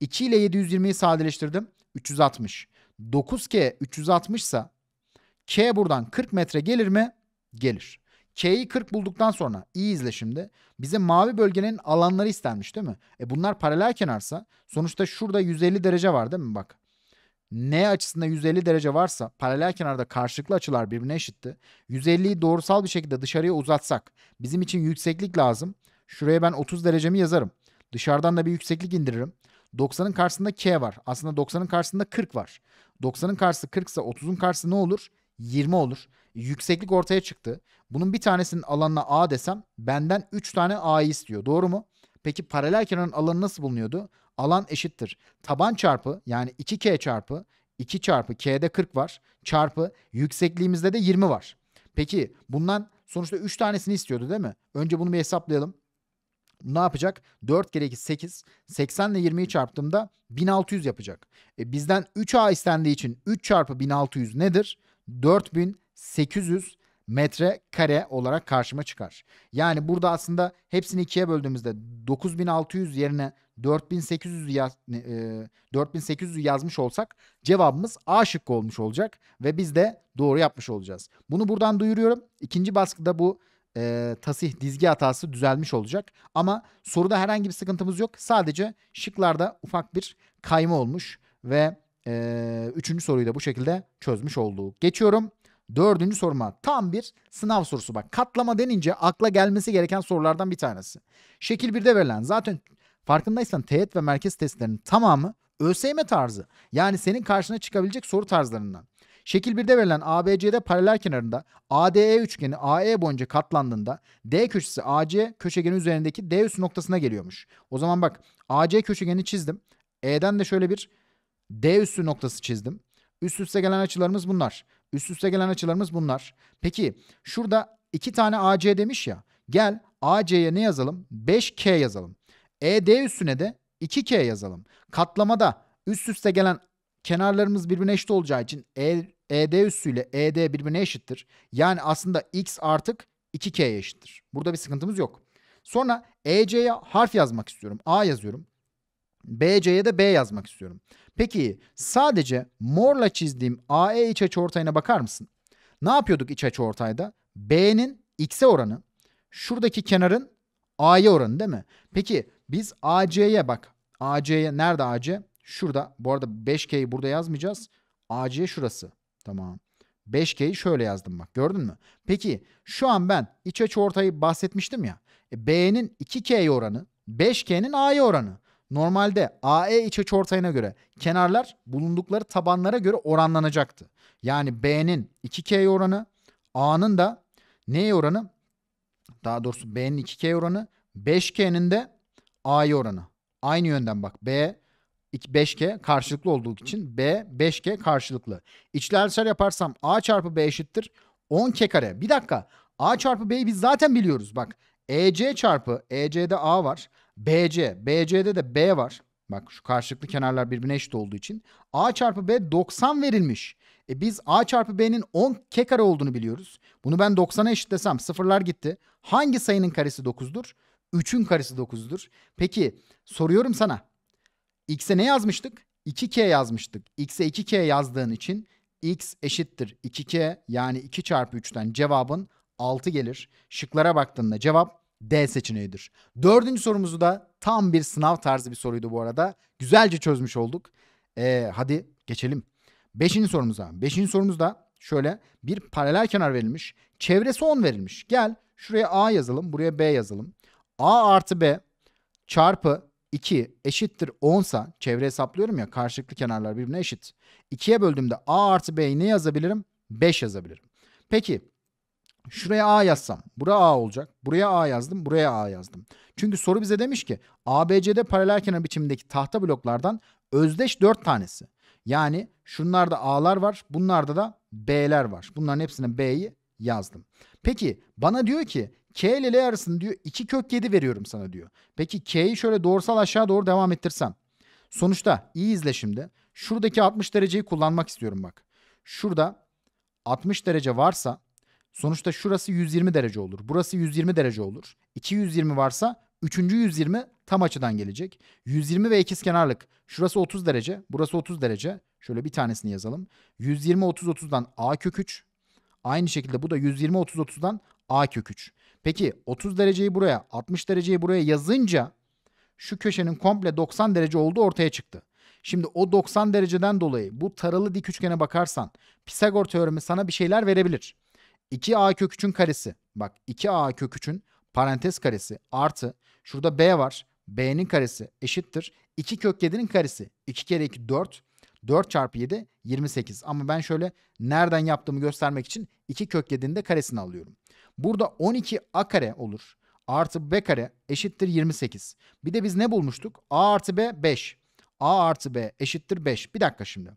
Speaker 1: 2 ile 720'yi sadeleştirdim. 360. 9K 360 ise K buradan 40 metre gelir mi? Gelir. K'yi 40 bulduktan sonra iyi izle şimdi. Bize mavi bölgenin alanları istenmiş değil mi? E bunlar paralel kenarsa sonuçta şurada 150 derece var değil mi? Bak. N açısında 150 derece varsa paralel kenarda karşılıklı açılar birbirine eşitti. 150'yi doğrusal bir şekilde dışarıya uzatsak bizim için yükseklik lazım. Şuraya ben 30 derecemi yazarım. Dışarıdan da bir yükseklik indiririm. 90'ın karşısında K var. Aslında 90'ın karşısında 40 var. 90'ın karşısı 40 ise 30'un karşısı ne olur? 20 olur. Yükseklik ortaya çıktı. Bunun bir tanesinin alanına A desem benden 3 tane A'yı istiyor. Doğru mu? Peki paralel kenarın alanı nasıl bulunuyordu? Alan eşittir. Taban çarpı yani 2K çarpı 2 çarpı K'de 40 var. Çarpı yüksekliğimizde de 20 var. Peki bundan sonuçta 3 tanesini istiyordu değil mi? Önce bunu bir hesaplayalım ne yapacak? 4 kere 2 8. 80 ile 20'yi çarptığımda 1600 yapacak. E bizden 3A istendiği için 3 çarpı 1600 nedir? 4800 metre kare olarak karşıma çıkar. Yani burada aslında hepsini ikiye böldüğümüzde 9600 yerine 4800 yaz, e, 4800'ü e, yazmış olsak cevabımız A şıkkı olmuş olacak ve biz de doğru yapmış olacağız. Bunu buradan duyuruyorum. İkinci baskıda bu e, tasih dizgi hatası düzelmiş olacak. Ama soruda herhangi bir sıkıntımız yok. Sadece şıklarda ufak bir kayma olmuş ve e, üçüncü soruyu da bu şekilde çözmüş olduğu Geçiyorum. Dördüncü soruma tam bir sınav sorusu bak. Katlama denince akla gelmesi gereken sorulardan bir tanesi. Şekil 1'de verilen zaten farkındaysan teğet ve merkez testlerinin tamamı ÖSYM tarzı. Yani senin karşına çıkabilecek soru tarzlarından. Şekil 1'de verilen ABC'de paralel kenarında ADE üçgeni AE boyunca katlandığında D köşesi AC köşegeni üzerindeki D üst noktasına geliyormuş. O zaman bak AC köşegeni çizdim. E'den de şöyle bir D üstü noktası çizdim. Üst üste gelen açılarımız bunlar. Üst üste gelen açılarımız bunlar. Peki şurada iki tane AC demiş ya. Gel AC'ye ne yazalım? 5K yazalım. ED üstüne de 2K yazalım. Katlamada üst üste gelen kenarlarımız birbirine eşit olacağı için E ED üssüyle ED birbirine eşittir. Yani aslında x artık 2k'ye eşittir. Burada bir sıkıntımız yok. Sonra EC'ye harf yazmak istiyorum. A yazıyorum. BC'ye de B yazmak istiyorum. Peki sadece morla çizdiğim AE iç açıortayına bakar mısın? Ne yapıyorduk iç açıortayda? B'nin X'e oranı, şuradaki kenarın A'ya oranı değil mi? Peki biz AC'ye bak. AC'ye nerede AC? Şurada. Bu arada 5K'yi burada yazmayacağız. AC'ye şurası. Tamam. 5K'yi şöyle yazdım bak gördün mü? Peki şu an ben iç açı ortayı bahsetmiştim ya. E, B'nin 2K'ye oranı 5K'nin A'ya oranı. Normalde AE iç açı ortayına göre kenarlar bulundukları tabanlara göre oranlanacaktı. Yani B'nin 2K'ye oranı A'nın da ne oranı? Daha doğrusu B'nin 2K oranı 5K'nin de A'ya oranı. Aynı yönden bak B 5K karşılıklı olduğu için B 5K karşılıklı. İçler yaparsam A çarpı B eşittir 10K kare. Bir dakika. A çarpı B'yi biz zaten biliyoruz. Bak EC çarpı EC'de A var. BC. BC'de de B var. Bak şu karşılıklı kenarlar birbirine eşit olduğu için. A çarpı B 90 verilmiş. E biz A çarpı B'nin 10 K kare olduğunu biliyoruz. Bunu ben 90'a eşitlesem sıfırlar gitti. Hangi sayının karesi 9'dur? 3'ün karesi 9'dur. Peki soruyorum sana X'e ne yazmıştık? 2K yazmıştık. X'e 2K yazdığın için X eşittir 2K yani 2 çarpı 3'ten cevabın 6 gelir. Şıklara baktığında cevap D seçeneğidir. Dördüncü sorumuzu da tam bir sınav tarzı bir soruydu bu arada. Güzelce çözmüş olduk. Ee, hadi geçelim. Beşinci sorumuza. Beşinci sorumuz da şöyle bir paralel kenar verilmiş. Çevresi 10 verilmiş. Gel şuraya A yazalım. Buraya B yazalım. A artı B çarpı 2 eşittir 10 çevre hesaplıyorum ya karşılıklı kenarlar birbirine eşit. 2'ye böldüğümde a artı b'yi ne yazabilirim? 5 yazabilirim. Peki şuraya a yazsam buraya a olacak. Buraya a yazdım buraya a yazdım. Çünkü soru bize demiş ki ABCD paralel kenar biçimindeki tahta bloklardan özdeş 4 tanesi. Yani şunlarda a'lar var bunlarda da b'ler var. Bunların hepsine b'yi yazdım. Peki bana diyor ki K ile L arasını diyor 2 kök 7 veriyorum sana diyor. Peki K'yi şöyle doğrusal aşağı doğru devam ettirsem. Sonuçta iyi izle şimdi. Şuradaki 60 dereceyi kullanmak istiyorum bak. Şurada 60 derece varsa sonuçta şurası 120 derece olur. Burası 120 derece olur. 2 120 varsa 3. 120 tam açıdan gelecek. 120 ve ikizkenarlık. Şurası 30 derece, burası 30 derece. Şöyle bir tanesini yazalım. 120 30 30'dan a kök 3. Aynı şekilde bu da 120 30 30'dan a kök 3. Peki 30 dereceyi buraya, 60 dereceyi buraya yazınca şu köşenin komple 90 derece olduğu ortaya çıktı. Şimdi o 90 dereceden dolayı bu taralı dik üçgene bakarsan Pisagor teoremi sana bir şeyler verebilir. 2a kök 3'ün karesi. Bak 2a kök 3'ün parantez karesi artı şurada b var. b'nin karesi eşittir 2 kök 7'nin karesi. 2 kere 2 4. 4 çarpı 7 28. Ama ben şöyle nereden yaptığımı göstermek için 2 kök 7'nin de karesini alıyorum. Burada 12 a kare olur. Artı b kare eşittir 28. Bir de biz ne bulmuştuk? a artı b 5. a artı b eşittir 5. Bir dakika şimdi.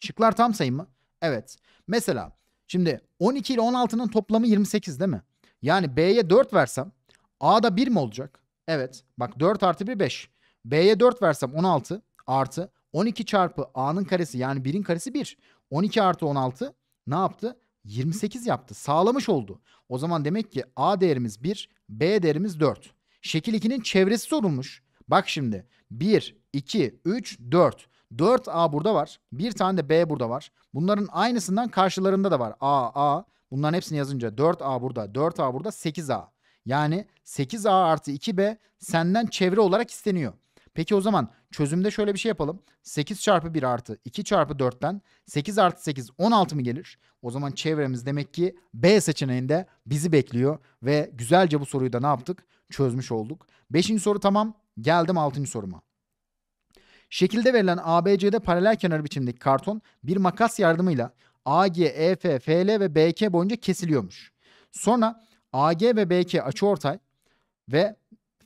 Speaker 1: Şıklar tam sayı mı? Evet. Mesela şimdi 12 ile 16'nın toplamı 28 değil mi? Yani b'ye 4 versem a'da 1 mi olacak? Evet. Bak 4 artı 1 5. B'ye 4 versem 16 artı 12 çarpı A'nın karesi yani 1'in karesi 1. 12 artı 16 ne yaptı? 28 yaptı. Sağlamış oldu. O zaman demek ki A değerimiz 1, B değerimiz 4. Şekil 2'nin çevresi sorulmuş. Bak şimdi 1, 2, 3, 4. 4 A burada var. Bir tane de B burada var. Bunların aynısından karşılarında da var. A, A. Bunların hepsini yazınca 4 A burada, 4 A burada, 8 A. Yani 8A artı 2B senden çevre olarak isteniyor. Peki o zaman Çözümde şöyle bir şey yapalım. 8 çarpı 1 artı 2 çarpı 4'ten 8 artı 8 16 mı gelir? O zaman çevremiz demek ki B seçeneğinde bizi bekliyor. Ve güzelce bu soruyu da ne yaptık? Çözmüş olduk. 5. soru tamam. Geldim 6. soruma. Şekilde verilen ABC'de paralel kenar biçimindeki karton bir makas yardımıyla AG, EF, FL ve BK boyunca kesiliyormuş. Sonra AG ve BK açıortay ve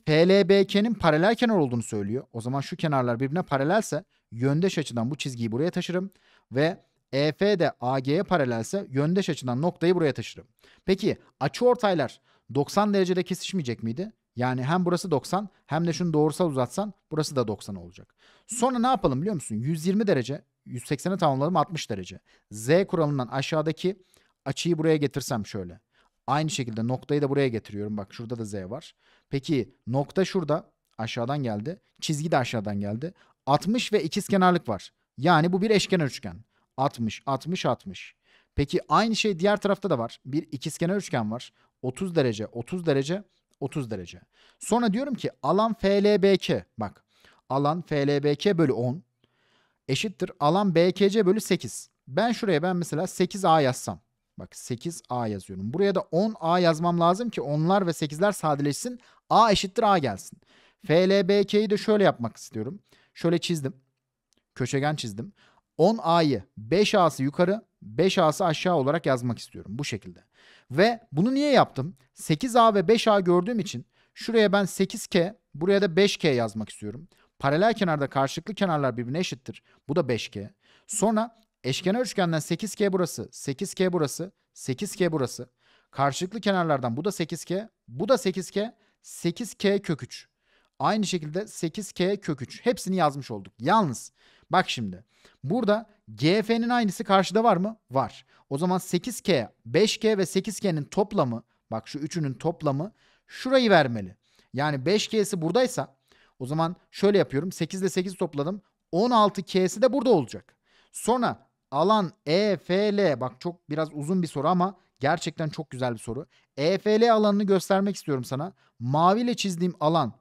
Speaker 1: PLBK'nin paralel kenar olduğunu söylüyor. O zaman şu kenarlar birbirine paralelse yöndeş açıdan bu çizgiyi buraya taşırım ve EF de AG'ye paralelse yöndeş açıdan noktayı buraya taşırım. Peki açı ortaylar 90 derecede kesişmeyecek miydi? Yani hem burası 90 hem de şunu doğrusal uzatsan burası da 90 olacak. Sonra ne yapalım biliyor musun? 120 derece 180'e tamamladım 60 derece. Z kuralından aşağıdaki açıyı buraya getirsem şöyle. Aynı şekilde noktayı da buraya getiriyorum. Bak şurada da z var. Peki nokta şurada aşağıdan geldi. Çizgi de aşağıdan geldi. 60 ve ikizkenarlık var. Yani bu bir eşkenar üçgen. 60, 60, 60. Peki aynı şey diğer tarafta da var. Bir ikizkenar üçgen var. 30 derece, 30 derece, 30 derece. Sonra diyorum ki alan FLBK. Bak alan FLBK bölü 10 eşittir alan BKC bölü 8. Ben şuraya ben mesela 8A yazsam. Bak 8A yazıyorum. Buraya da 10A yazmam lazım ki onlar ve 8'ler sadeleşsin. A eşittir A gelsin. FLBK'yi de şöyle yapmak istiyorum. Şöyle çizdim. Köşegen çizdim. 10A'yı 5A'sı yukarı 5A'sı aşağı olarak yazmak istiyorum. Bu şekilde. Ve bunu niye yaptım? 8A ve 5A gördüğüm için şuraya ben 8K buraya da 5K yazmak istiyorum. Paralel kenarda karşılıklı kenarlar birbirine eşittir. Bu da 5K. Sonra Eşkenar üçgenden 8K burası, 8K burası, 8K burası. Karşılıklı kenarlardan bu da 8K, bu da 8K, 8K kök 3. Aynı şekilde 8K kök 3. Hepsini yazmış olduk. Yalnız bak şimdi burada GF'nin aynısı karşıda var mı? Var. O zaman 8K, 5K ve 8K'nin toplamı bak şu üçünün toplamı şurayı vermeli. Yani 5K'si buradaysa o zaman şöyle yapıyorum. 8 ile 8 topladım. 16K'si de burada olacak. Sonra alan EFL bak çok biraz uzun bir soru ama gerçekten çok güzel bir soru. EFL alanını göstermek istiyorum sana. Maviyle çizdiğim alan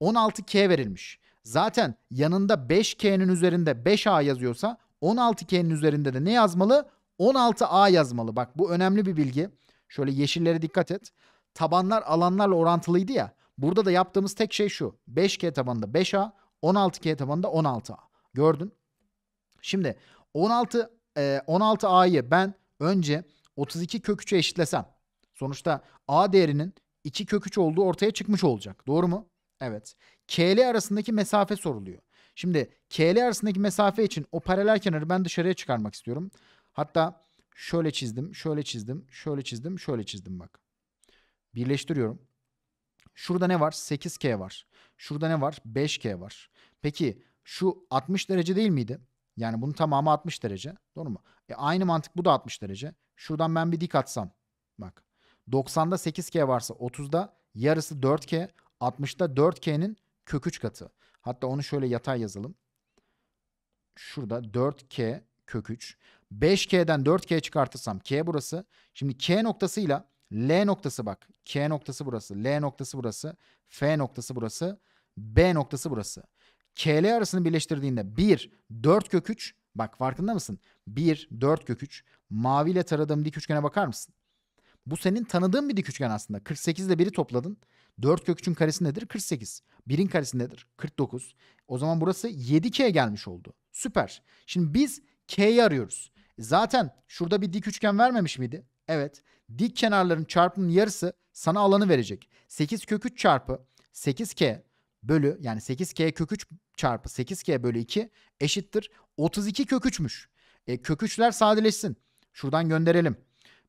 Speaker 1: 16K verilmiş. Zaten yanında 5K'nin üzerinde 5A yazıyorsa 16K'nin üzerinde de ne yazmalı? 16A yazmalı. Bak bu önemli bir bilgi. Şöyle yeşillere dikkat et. Tabanlar alanlarla orantılıydı ya. Burada da yaptığımız tek şey şu. 5K tabanında 5A, 16K tabanında 16A. Gördün. Şimdi 16 e, 16a'yı ben önce 32 kök 3'e eşitlesem sonuçta a değerinin 2 kök 3 olduğu ortaya çıkmış olacak. Doğru mu? Evet. KL arasındaki mesafe soruluyor. Şimdi KL arasındaki mesafe için o paralel kenarı ben dışarıya çıkarmak istiyorum. Hatta şöyle çizdim, şöyle çizdim, şöyle çizdim, şöyle çizdim bak. Birleştiriyorum. Şurada ne var? 8K var. Şurada ne var? 5K var. Peki şu 60 derece değil miydi? Yani bunun tamamı 60 derece. Doğru mu? E aynı mantık bu da 60 derece. Şuradan ben bir dik atsam. Bak. 90'da 8K varsa 30'da yarısı 4K. 60'da 4K'nin kök 3 katı. Hatta onu şöyle yatay yazalım. Şurada 4K kök 3. 5K'den 4K çıkartırsam K burası. Şimdi K noktasıyla L noktası bak. K noktası burası. L noktası burası. F noktası burası. B noktası burası. KL arasını birleştirdiğinde 1, 4 kök 3. Bak farkında mısın? 1, 4 kök 3. Maviyle taradığım dik üçgene bakar mısın? Bu senin tanıdığın bir dik üçgen aslında. 48 ile 1'i topladın. 4 kök 3'ün karesi nedir? 48. 1'in karesi nedir? 49. O zaman burası 7K gelmiş oldu. Süper. Şimdi biz K'yi arıyoruz. Zaten şurada bir dik üçgen vermemiş miydi? Evet. Dik kenarların çarpımının yarısı sana alanı verecek. 8 kök 3 çarpı 8K bölü yani 8K kök 3 çarpı 8k bölü 2 eşittir 32 kök 3'müş. E, kök 3'ler sadeleşsin. Şuradan gönderelim.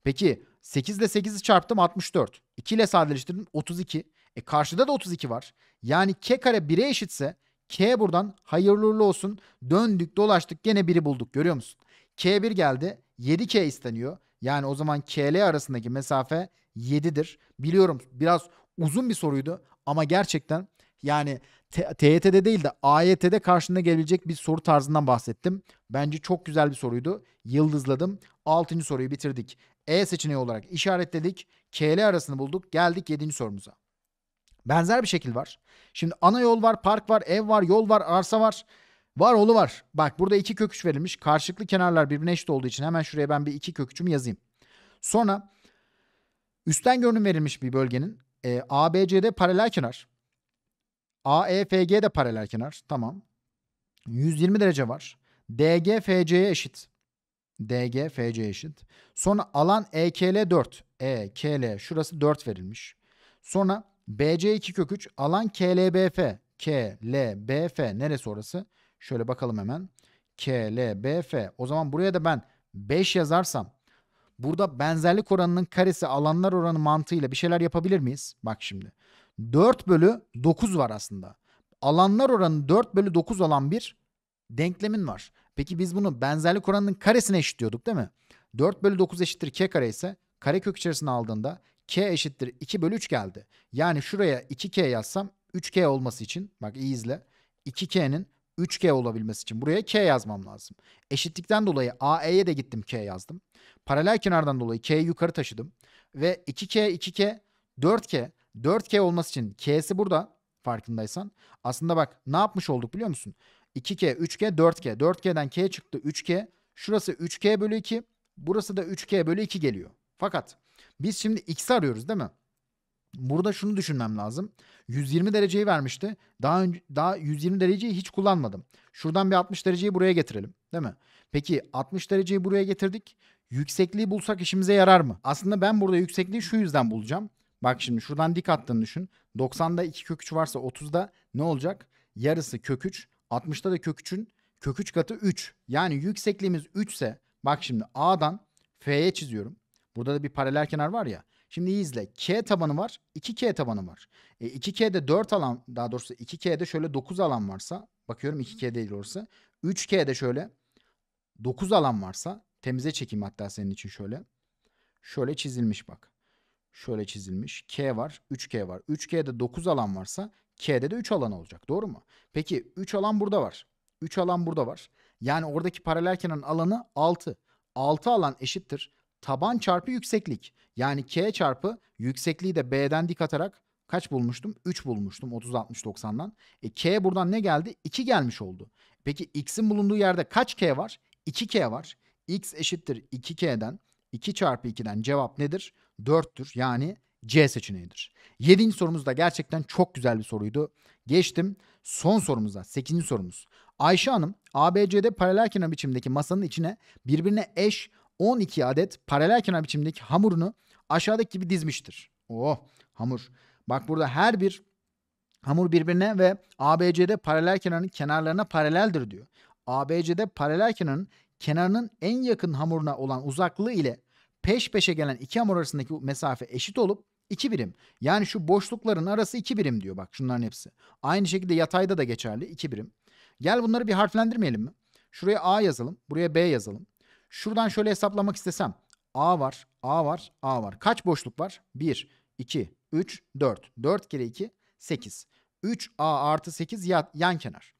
Speaker 1: Peki 8 ile 8'i çarptım 64. 2 ile sadeleştirdim 32. E karşıda da 32 var. Yani k kare 1'e eşitse k buradan hayırlı uğurlu olsun. Döndük dolaştık gene 1'i bulduk görüyor musun? k1 geldi 7k isteniyor. Yani o zaman kl arasındaki mesafe 7'dir. Biliyorum biraz uzun bir soruydu ama gerçekten yani TYT'de değil de AYT'de karşına gelebilecek bir soru tarzından bahsettim. Bence çok güzel bir soruydu. Yıldızladım. 6. soruyu bitirdik. E seçeneği olarak işaretledik. KL arasını bulduk. Geldik 7. sorumuza. Benzer bir şekil var. Şimdi ana yol var, park var, ev var, yol var, arsa var. Var oğlu var. Bak burada iki köküç verilmiş. Karşılıklı kenarlar birbirine eşit olduğu için hemen şuraya ben bir iki köküçümü yazayım. Sonra üstten görünüm verilmiş bir bölgenin e, ABCD paralel kenar. AEFG de paralel kenar. Tamam. 120 derece var. DGFC'ye eşit. DGFC eşit. Sonra alan EKL 4. EKL şurası 4 verilmiş. Sonra BC2 kök 3 alan KLBF. KLBF neresi orası? Şöyle bakalım hemen. KLBF. O zaman buraya da ben 5 yazarsam burada benzerlik oranının karesi alanlar oranı mantığıyla bir şeyler yapabilir miyiz? Bak şimdi. 4 bölü 9 var aslında. Alanlar oranı 4 bölü 9 olan bir denklemin var. Peki biz bunu benzerlik oranının karesine eşitliyorduk değil mi? 4 bölü 9 eşittir k kare ise kare kök içerisine aldığında k eşittir 2 bölü 3 geldi. Yani şuraya 2k yazsam 3k olması için bak iyi izle. 2k'nin 3K olabilmesi için buraya K yazmam lazım. Eşitlikten dolayı AE'ye de gittim K yazdım. Paralel kenardan dolayı K'yi yukarı taşıdım. Ve 2K 2K 4K 4K olması için K'si burada farkındaysan. Aslında bak ne yapmış olduk biliyor musun? 2K, 3K, 4K. 4K'den K çıktı 3K. Şurası 3K bölü 2. Burası da 3K bölü 2 geliyor. Fakat biz şimdi X'i arıyoruz değil mi? Burada şunu düşünmem lazım. 120 dereceyi vermişti. Daha önce, daha 120 dereceyi hiç kullanmadım. Şuradan bir 60 dereceyi buraya getirelim, değil mi? Peki 60 dereceyi buraya getirdik. Yüksekliği bulsak işimize yarar mı? Aslında ben burada yüksekliği şu yüzden bulacağım. Bak şimdi şuradan dik attığını düşün. 90'da 2 kök 3 varsa 30'da ne olacak? Yarısı kök 3. 60'da da kök 3'ün kök 3 katı 3. Yani yüksekliğimiz 3 ise bak şimdi A'dan F'ye çiziyorum. Burada da bir paralel kenar var ya. Şimdi izle. K tabanı var. 2K tabanı var. E 2K'de 4 alan daha doğrusu 2K'de şöyle 9 alan varsa bakıyorum 2K değil orası. 3K'de şöyle 9 alan varsa temize çekeyim hatta senin için şöyle. Şöyle çizilmiş bak şöyle çizilmiş. K var, 3K var. 3K'de 9 alan varsa K'de de 3 alan olacak. Doğru mu? Peki 3 alan burada var. 3 alan burada var. Yani oradaki paralel alanı 6. 6 alan eşittir. Taban çarpı yükseklik. Yani K çarpı yüksekliği de B'den dik atarak kaç bulmuştum? 3 bulmuştum 30 60 90'dan. E K buradan ne geldi? 2 gelmiş oldu. Peki x'in bulunduğu yerde kaç K var? 2K var. X eşittir 2K'den 2 çarpı 2'den cevap nedir? 4'tür. Yani C seçeneğidir. 7. sorumuz da gerçekten çok güzel bir soruydu. Geçtim son sorumuza. 8. sorumuz. Ayşe Hanım ABC'de paralel kenar biçimdeki masanın içine birbirine eş 12 adet paralel kenar biçimdeki hamurunu aşağıdaki gibi dizmiştir. Oh hamur. Bak burada her bir hamur birbirine ve ABC'de paralel kenarın kenarlarına paraleldir diyor. ABC'de paralel kenarın kenarının en yakın hamuruna olan uzaklığı ile peş peşe gelen iki hamur arasındaki mesafe eşit olup 2 birim. Yani şu boşlukların arası 2 birim diyor bak şunların hepsi. Aynı şekilde yatayda da geçerli 2 birim. Gel bunları bir harflendirmeyelim mi? Şuraya A yazalım, buraya B yazalım. Şuradan şöyle hesaplamak istesem. A var, A var, A var. Kaç boşluk var? 1, 2, 3, 4. 4 kere 2, 8. 3A artı 8 yan kenar.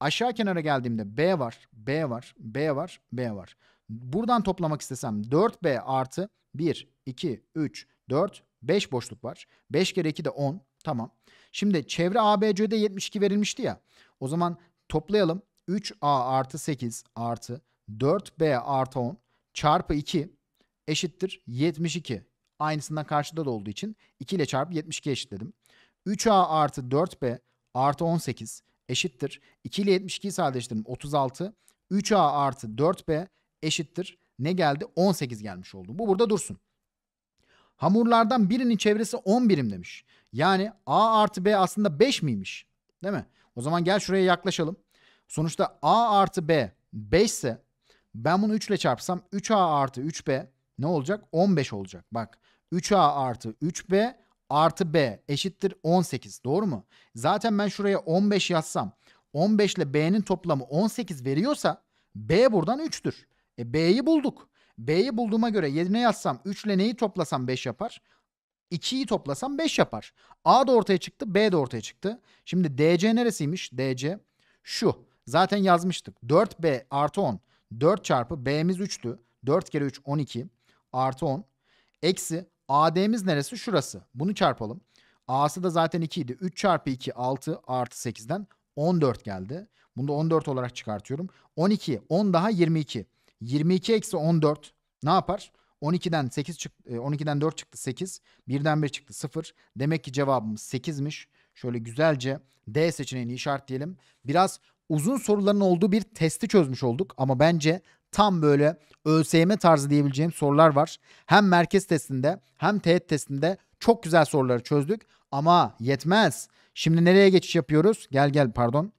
Speaker 1: Aşağı kenara geldiğimde B var, B var, B var, B var. Buradan toplamak istesem 4B artı 1, 2, 3, 4, 5 boşluk var. 5 kere 2 de 10. Tamam. Şimdi çevre ABC'de 72 verilmişti ya. O zaman toplayalım. 3A artı 8 artı 4B artı 10 çarpı 2 eşittir 72. Aynısından karşıda da olduğu için 2 ile çarp 72 eşitledim. 3A artı 4B artı 18 eşittir. 2 ile 72'yi sadeleştirdim 36. 3A artı 4B eşittir. Ne geldi? 18 gelmiş oldu. Bu burada dursun. Hamurlardan birinin çevresi 10 birim demiş. Yani A artı B aslında 5 miymiş? Değil mi? O zaman gel şuraya yaklaşalım. Sonuçta A artı B 5 ise ben bunu 3 ile çarpsam 3A artı 3B ne olacak? 15 olacak. Bak 3A artı 3B artı B eşittir 18. Doğru mu? Zaten ben şuraya 15 yazsam 15 ile B'nin toplamı 18 veriyorsa B buradan 3'tür. E B'yi bulduk. B'yi bulduğuma göre yerine yazsam 3 ile neyi toplasam 5 yapar. 2'yi toplasam 5 yapar. A da ortaya çıktı, B de ortaya çıktı. Şimdi DC neresiymiş? DC şu. Zaten yazmıştık. 4B artı 10. 4 çarpı B'miz 3'tü. 4 kere 3 12 artı 10. Eksi AD'miz neresi? Şurası. Bunu çarpalım. A'sı da zaten 2 idi. 3 çarpı 2 6 artı 8'den 14 geldi. Bunu da 14 olarak çıkartıyorum. 12 10 daha 22. 22 eksi 14 ne yapar? 12'den 8 e, çıktı, 12'den 4 çıktı 8. 1'den 1 çıktı 0. Demek ki cevabımız 8'miş. Şöyle güzelce D seçeneğini işaretleyelim. Biraz uzun soruların olduğu bir testi çözmüş olduk ama bence tam böyle ÖSYM tarzı diyebileceğim sorular var. Hem merkez testinde hem teğet testinde çok güzel soruları çözdük ama yetmez. Şimdi nereye geçiş yapıyoruz? Gel gel pardon.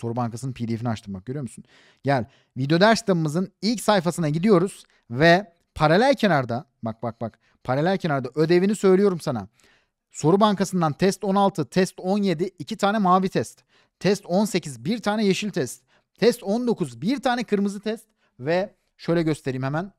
Speaker 1: Soru bankasının pdf'ini açtım bak görüyor musun? Gel video ders kitabımızın ilk sayfasına gidiyoruz ve paralel kenarda bak bak bak paralel kenarda ödevini söylüyorum sana. Soru bankasından test 16, test 17 iki tane mavi test. Test 18 bir tane yeşil test. Test 19 bir tane kırmızı test ve şöyle göstereyim hemen.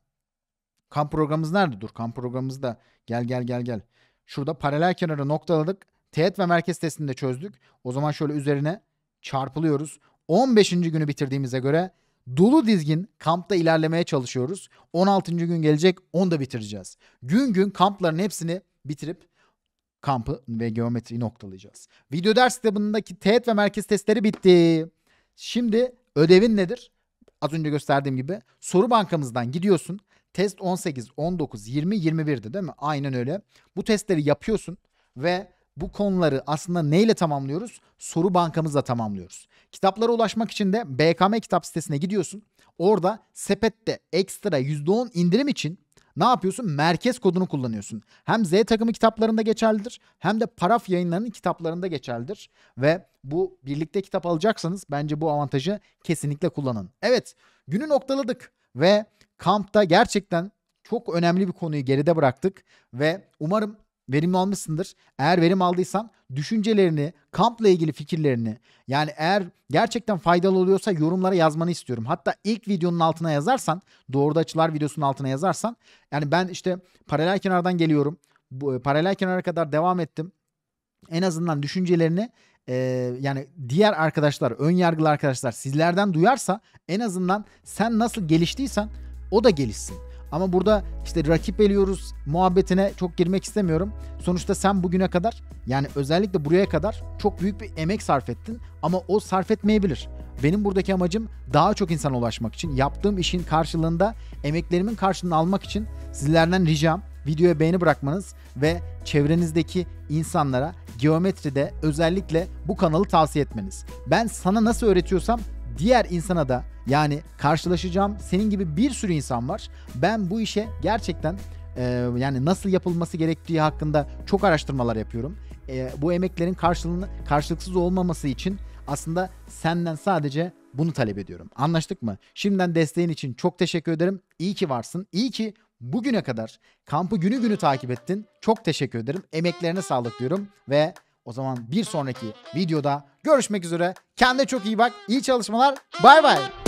Speaker 1: Kamp programımız nerede? Dur kamp programımız da gel gel gel gel. Şurada paralel kenarı noktaladık. Teğet ve merkez testini de çözdük. O zaman şöyle üzerine çarpılıyoruz. 15. günü bitirdiğimize göre dolu dizgin kampta ilerlemeye çalışıyoruz. 16. gün gelecek onu da bitireceğiz. Gün gün kampların hepsini bitirip kampı ve geometriyi noktalayacağız. Video ders kitabındaki teğet ve merkez testleri bitti. Şimdi ödevin nedir? Az önce gösterdiğim gibi soru bankamızdan gidiyorsun. Test 18, 19, 20, 21'di değil mi? Aynen öyle. Bu testleri yapıyorsun ve bu konuları aslında neyle tamamlıyoruz? Soru bankamızla tamamlıyoruz. Kitaplara ulaşmak için de BKM kitap sitesine gidiyorsun. Orada sepette ekstra %10 indirim için ne yapıyorsun? Merkez kodunu kullanıyorsun. Hem Z takımı kitaplarında geçerlidir hem de paraf yayınlarının kitaplarında geçerlidir. Ve bu birlikte kitap alacaksanız bence bu avantajı kesinlikle kullanın. Evet günü noktaladık ve kampta gerçekten çok önemli bir konuyu geride bıraktık ve umarım verimli almışsındır. Eğer verim aldıysan düşüncelerini, kampla ilgili fikirlerini yani eğer gerçekten faydalı oluyorsa yorumlara yazmanı istiyorum. Hatta ilk videonun altına yazarsan, doğru açılar videosunun altına yazarsan yani ben işte paralel kenardan geliyorum. Bu, e, paralel kenara kadar devam ettim. En azından düşüncelerini e, yani diğer arkadaşlar, ön yargılı arkadaşlar sizlerden duyarsa en azından sen nasıl geliştiysen o da gelişsin. Ama burada işte rakip eliyoruz muhabbetine çok girmek istemiyorum. Sonuçta sen bugüne kadar yani özellikle buraya kadar çok büyük bir emek sarf ettin ama o sarf etmeyebilir. Benim buradaki amacım daha çok insana ulaşmak için, yaptığım işin karşılığında emeklerimin karşılığını almak için sizlerden ricam videoya beğeni bırakmanız ve çevrenizdeki insanlara geometride özellikle bu kanalı tavsiye etmeniz. Ben sana nasıl öğretiyorsam diğer insana da yani karşılaşacağım senin gibi bir sürü insan var. Ben bu işe gerçekten e, yani nasıl yapılması gerektiği hakkında çok araştırmalar yapıyorum. E, bu emeklerin karşılığını karşılıksız olmaması için aslında senden sadece bunu talep ediyorum. Anlaştık mı? Şimdiden desteğin için çok teşekkür ederim. İyi ki varsın. İyi ki bugüne kadar kampı günü günü takip ettin. Çok teşekkür ederim. Emeklerine sağlık diyorum ve o zaman bir sonraki videoda görüşmek üzere. Kendine çok iyi bak. İyi çalışmalar. Bay bay.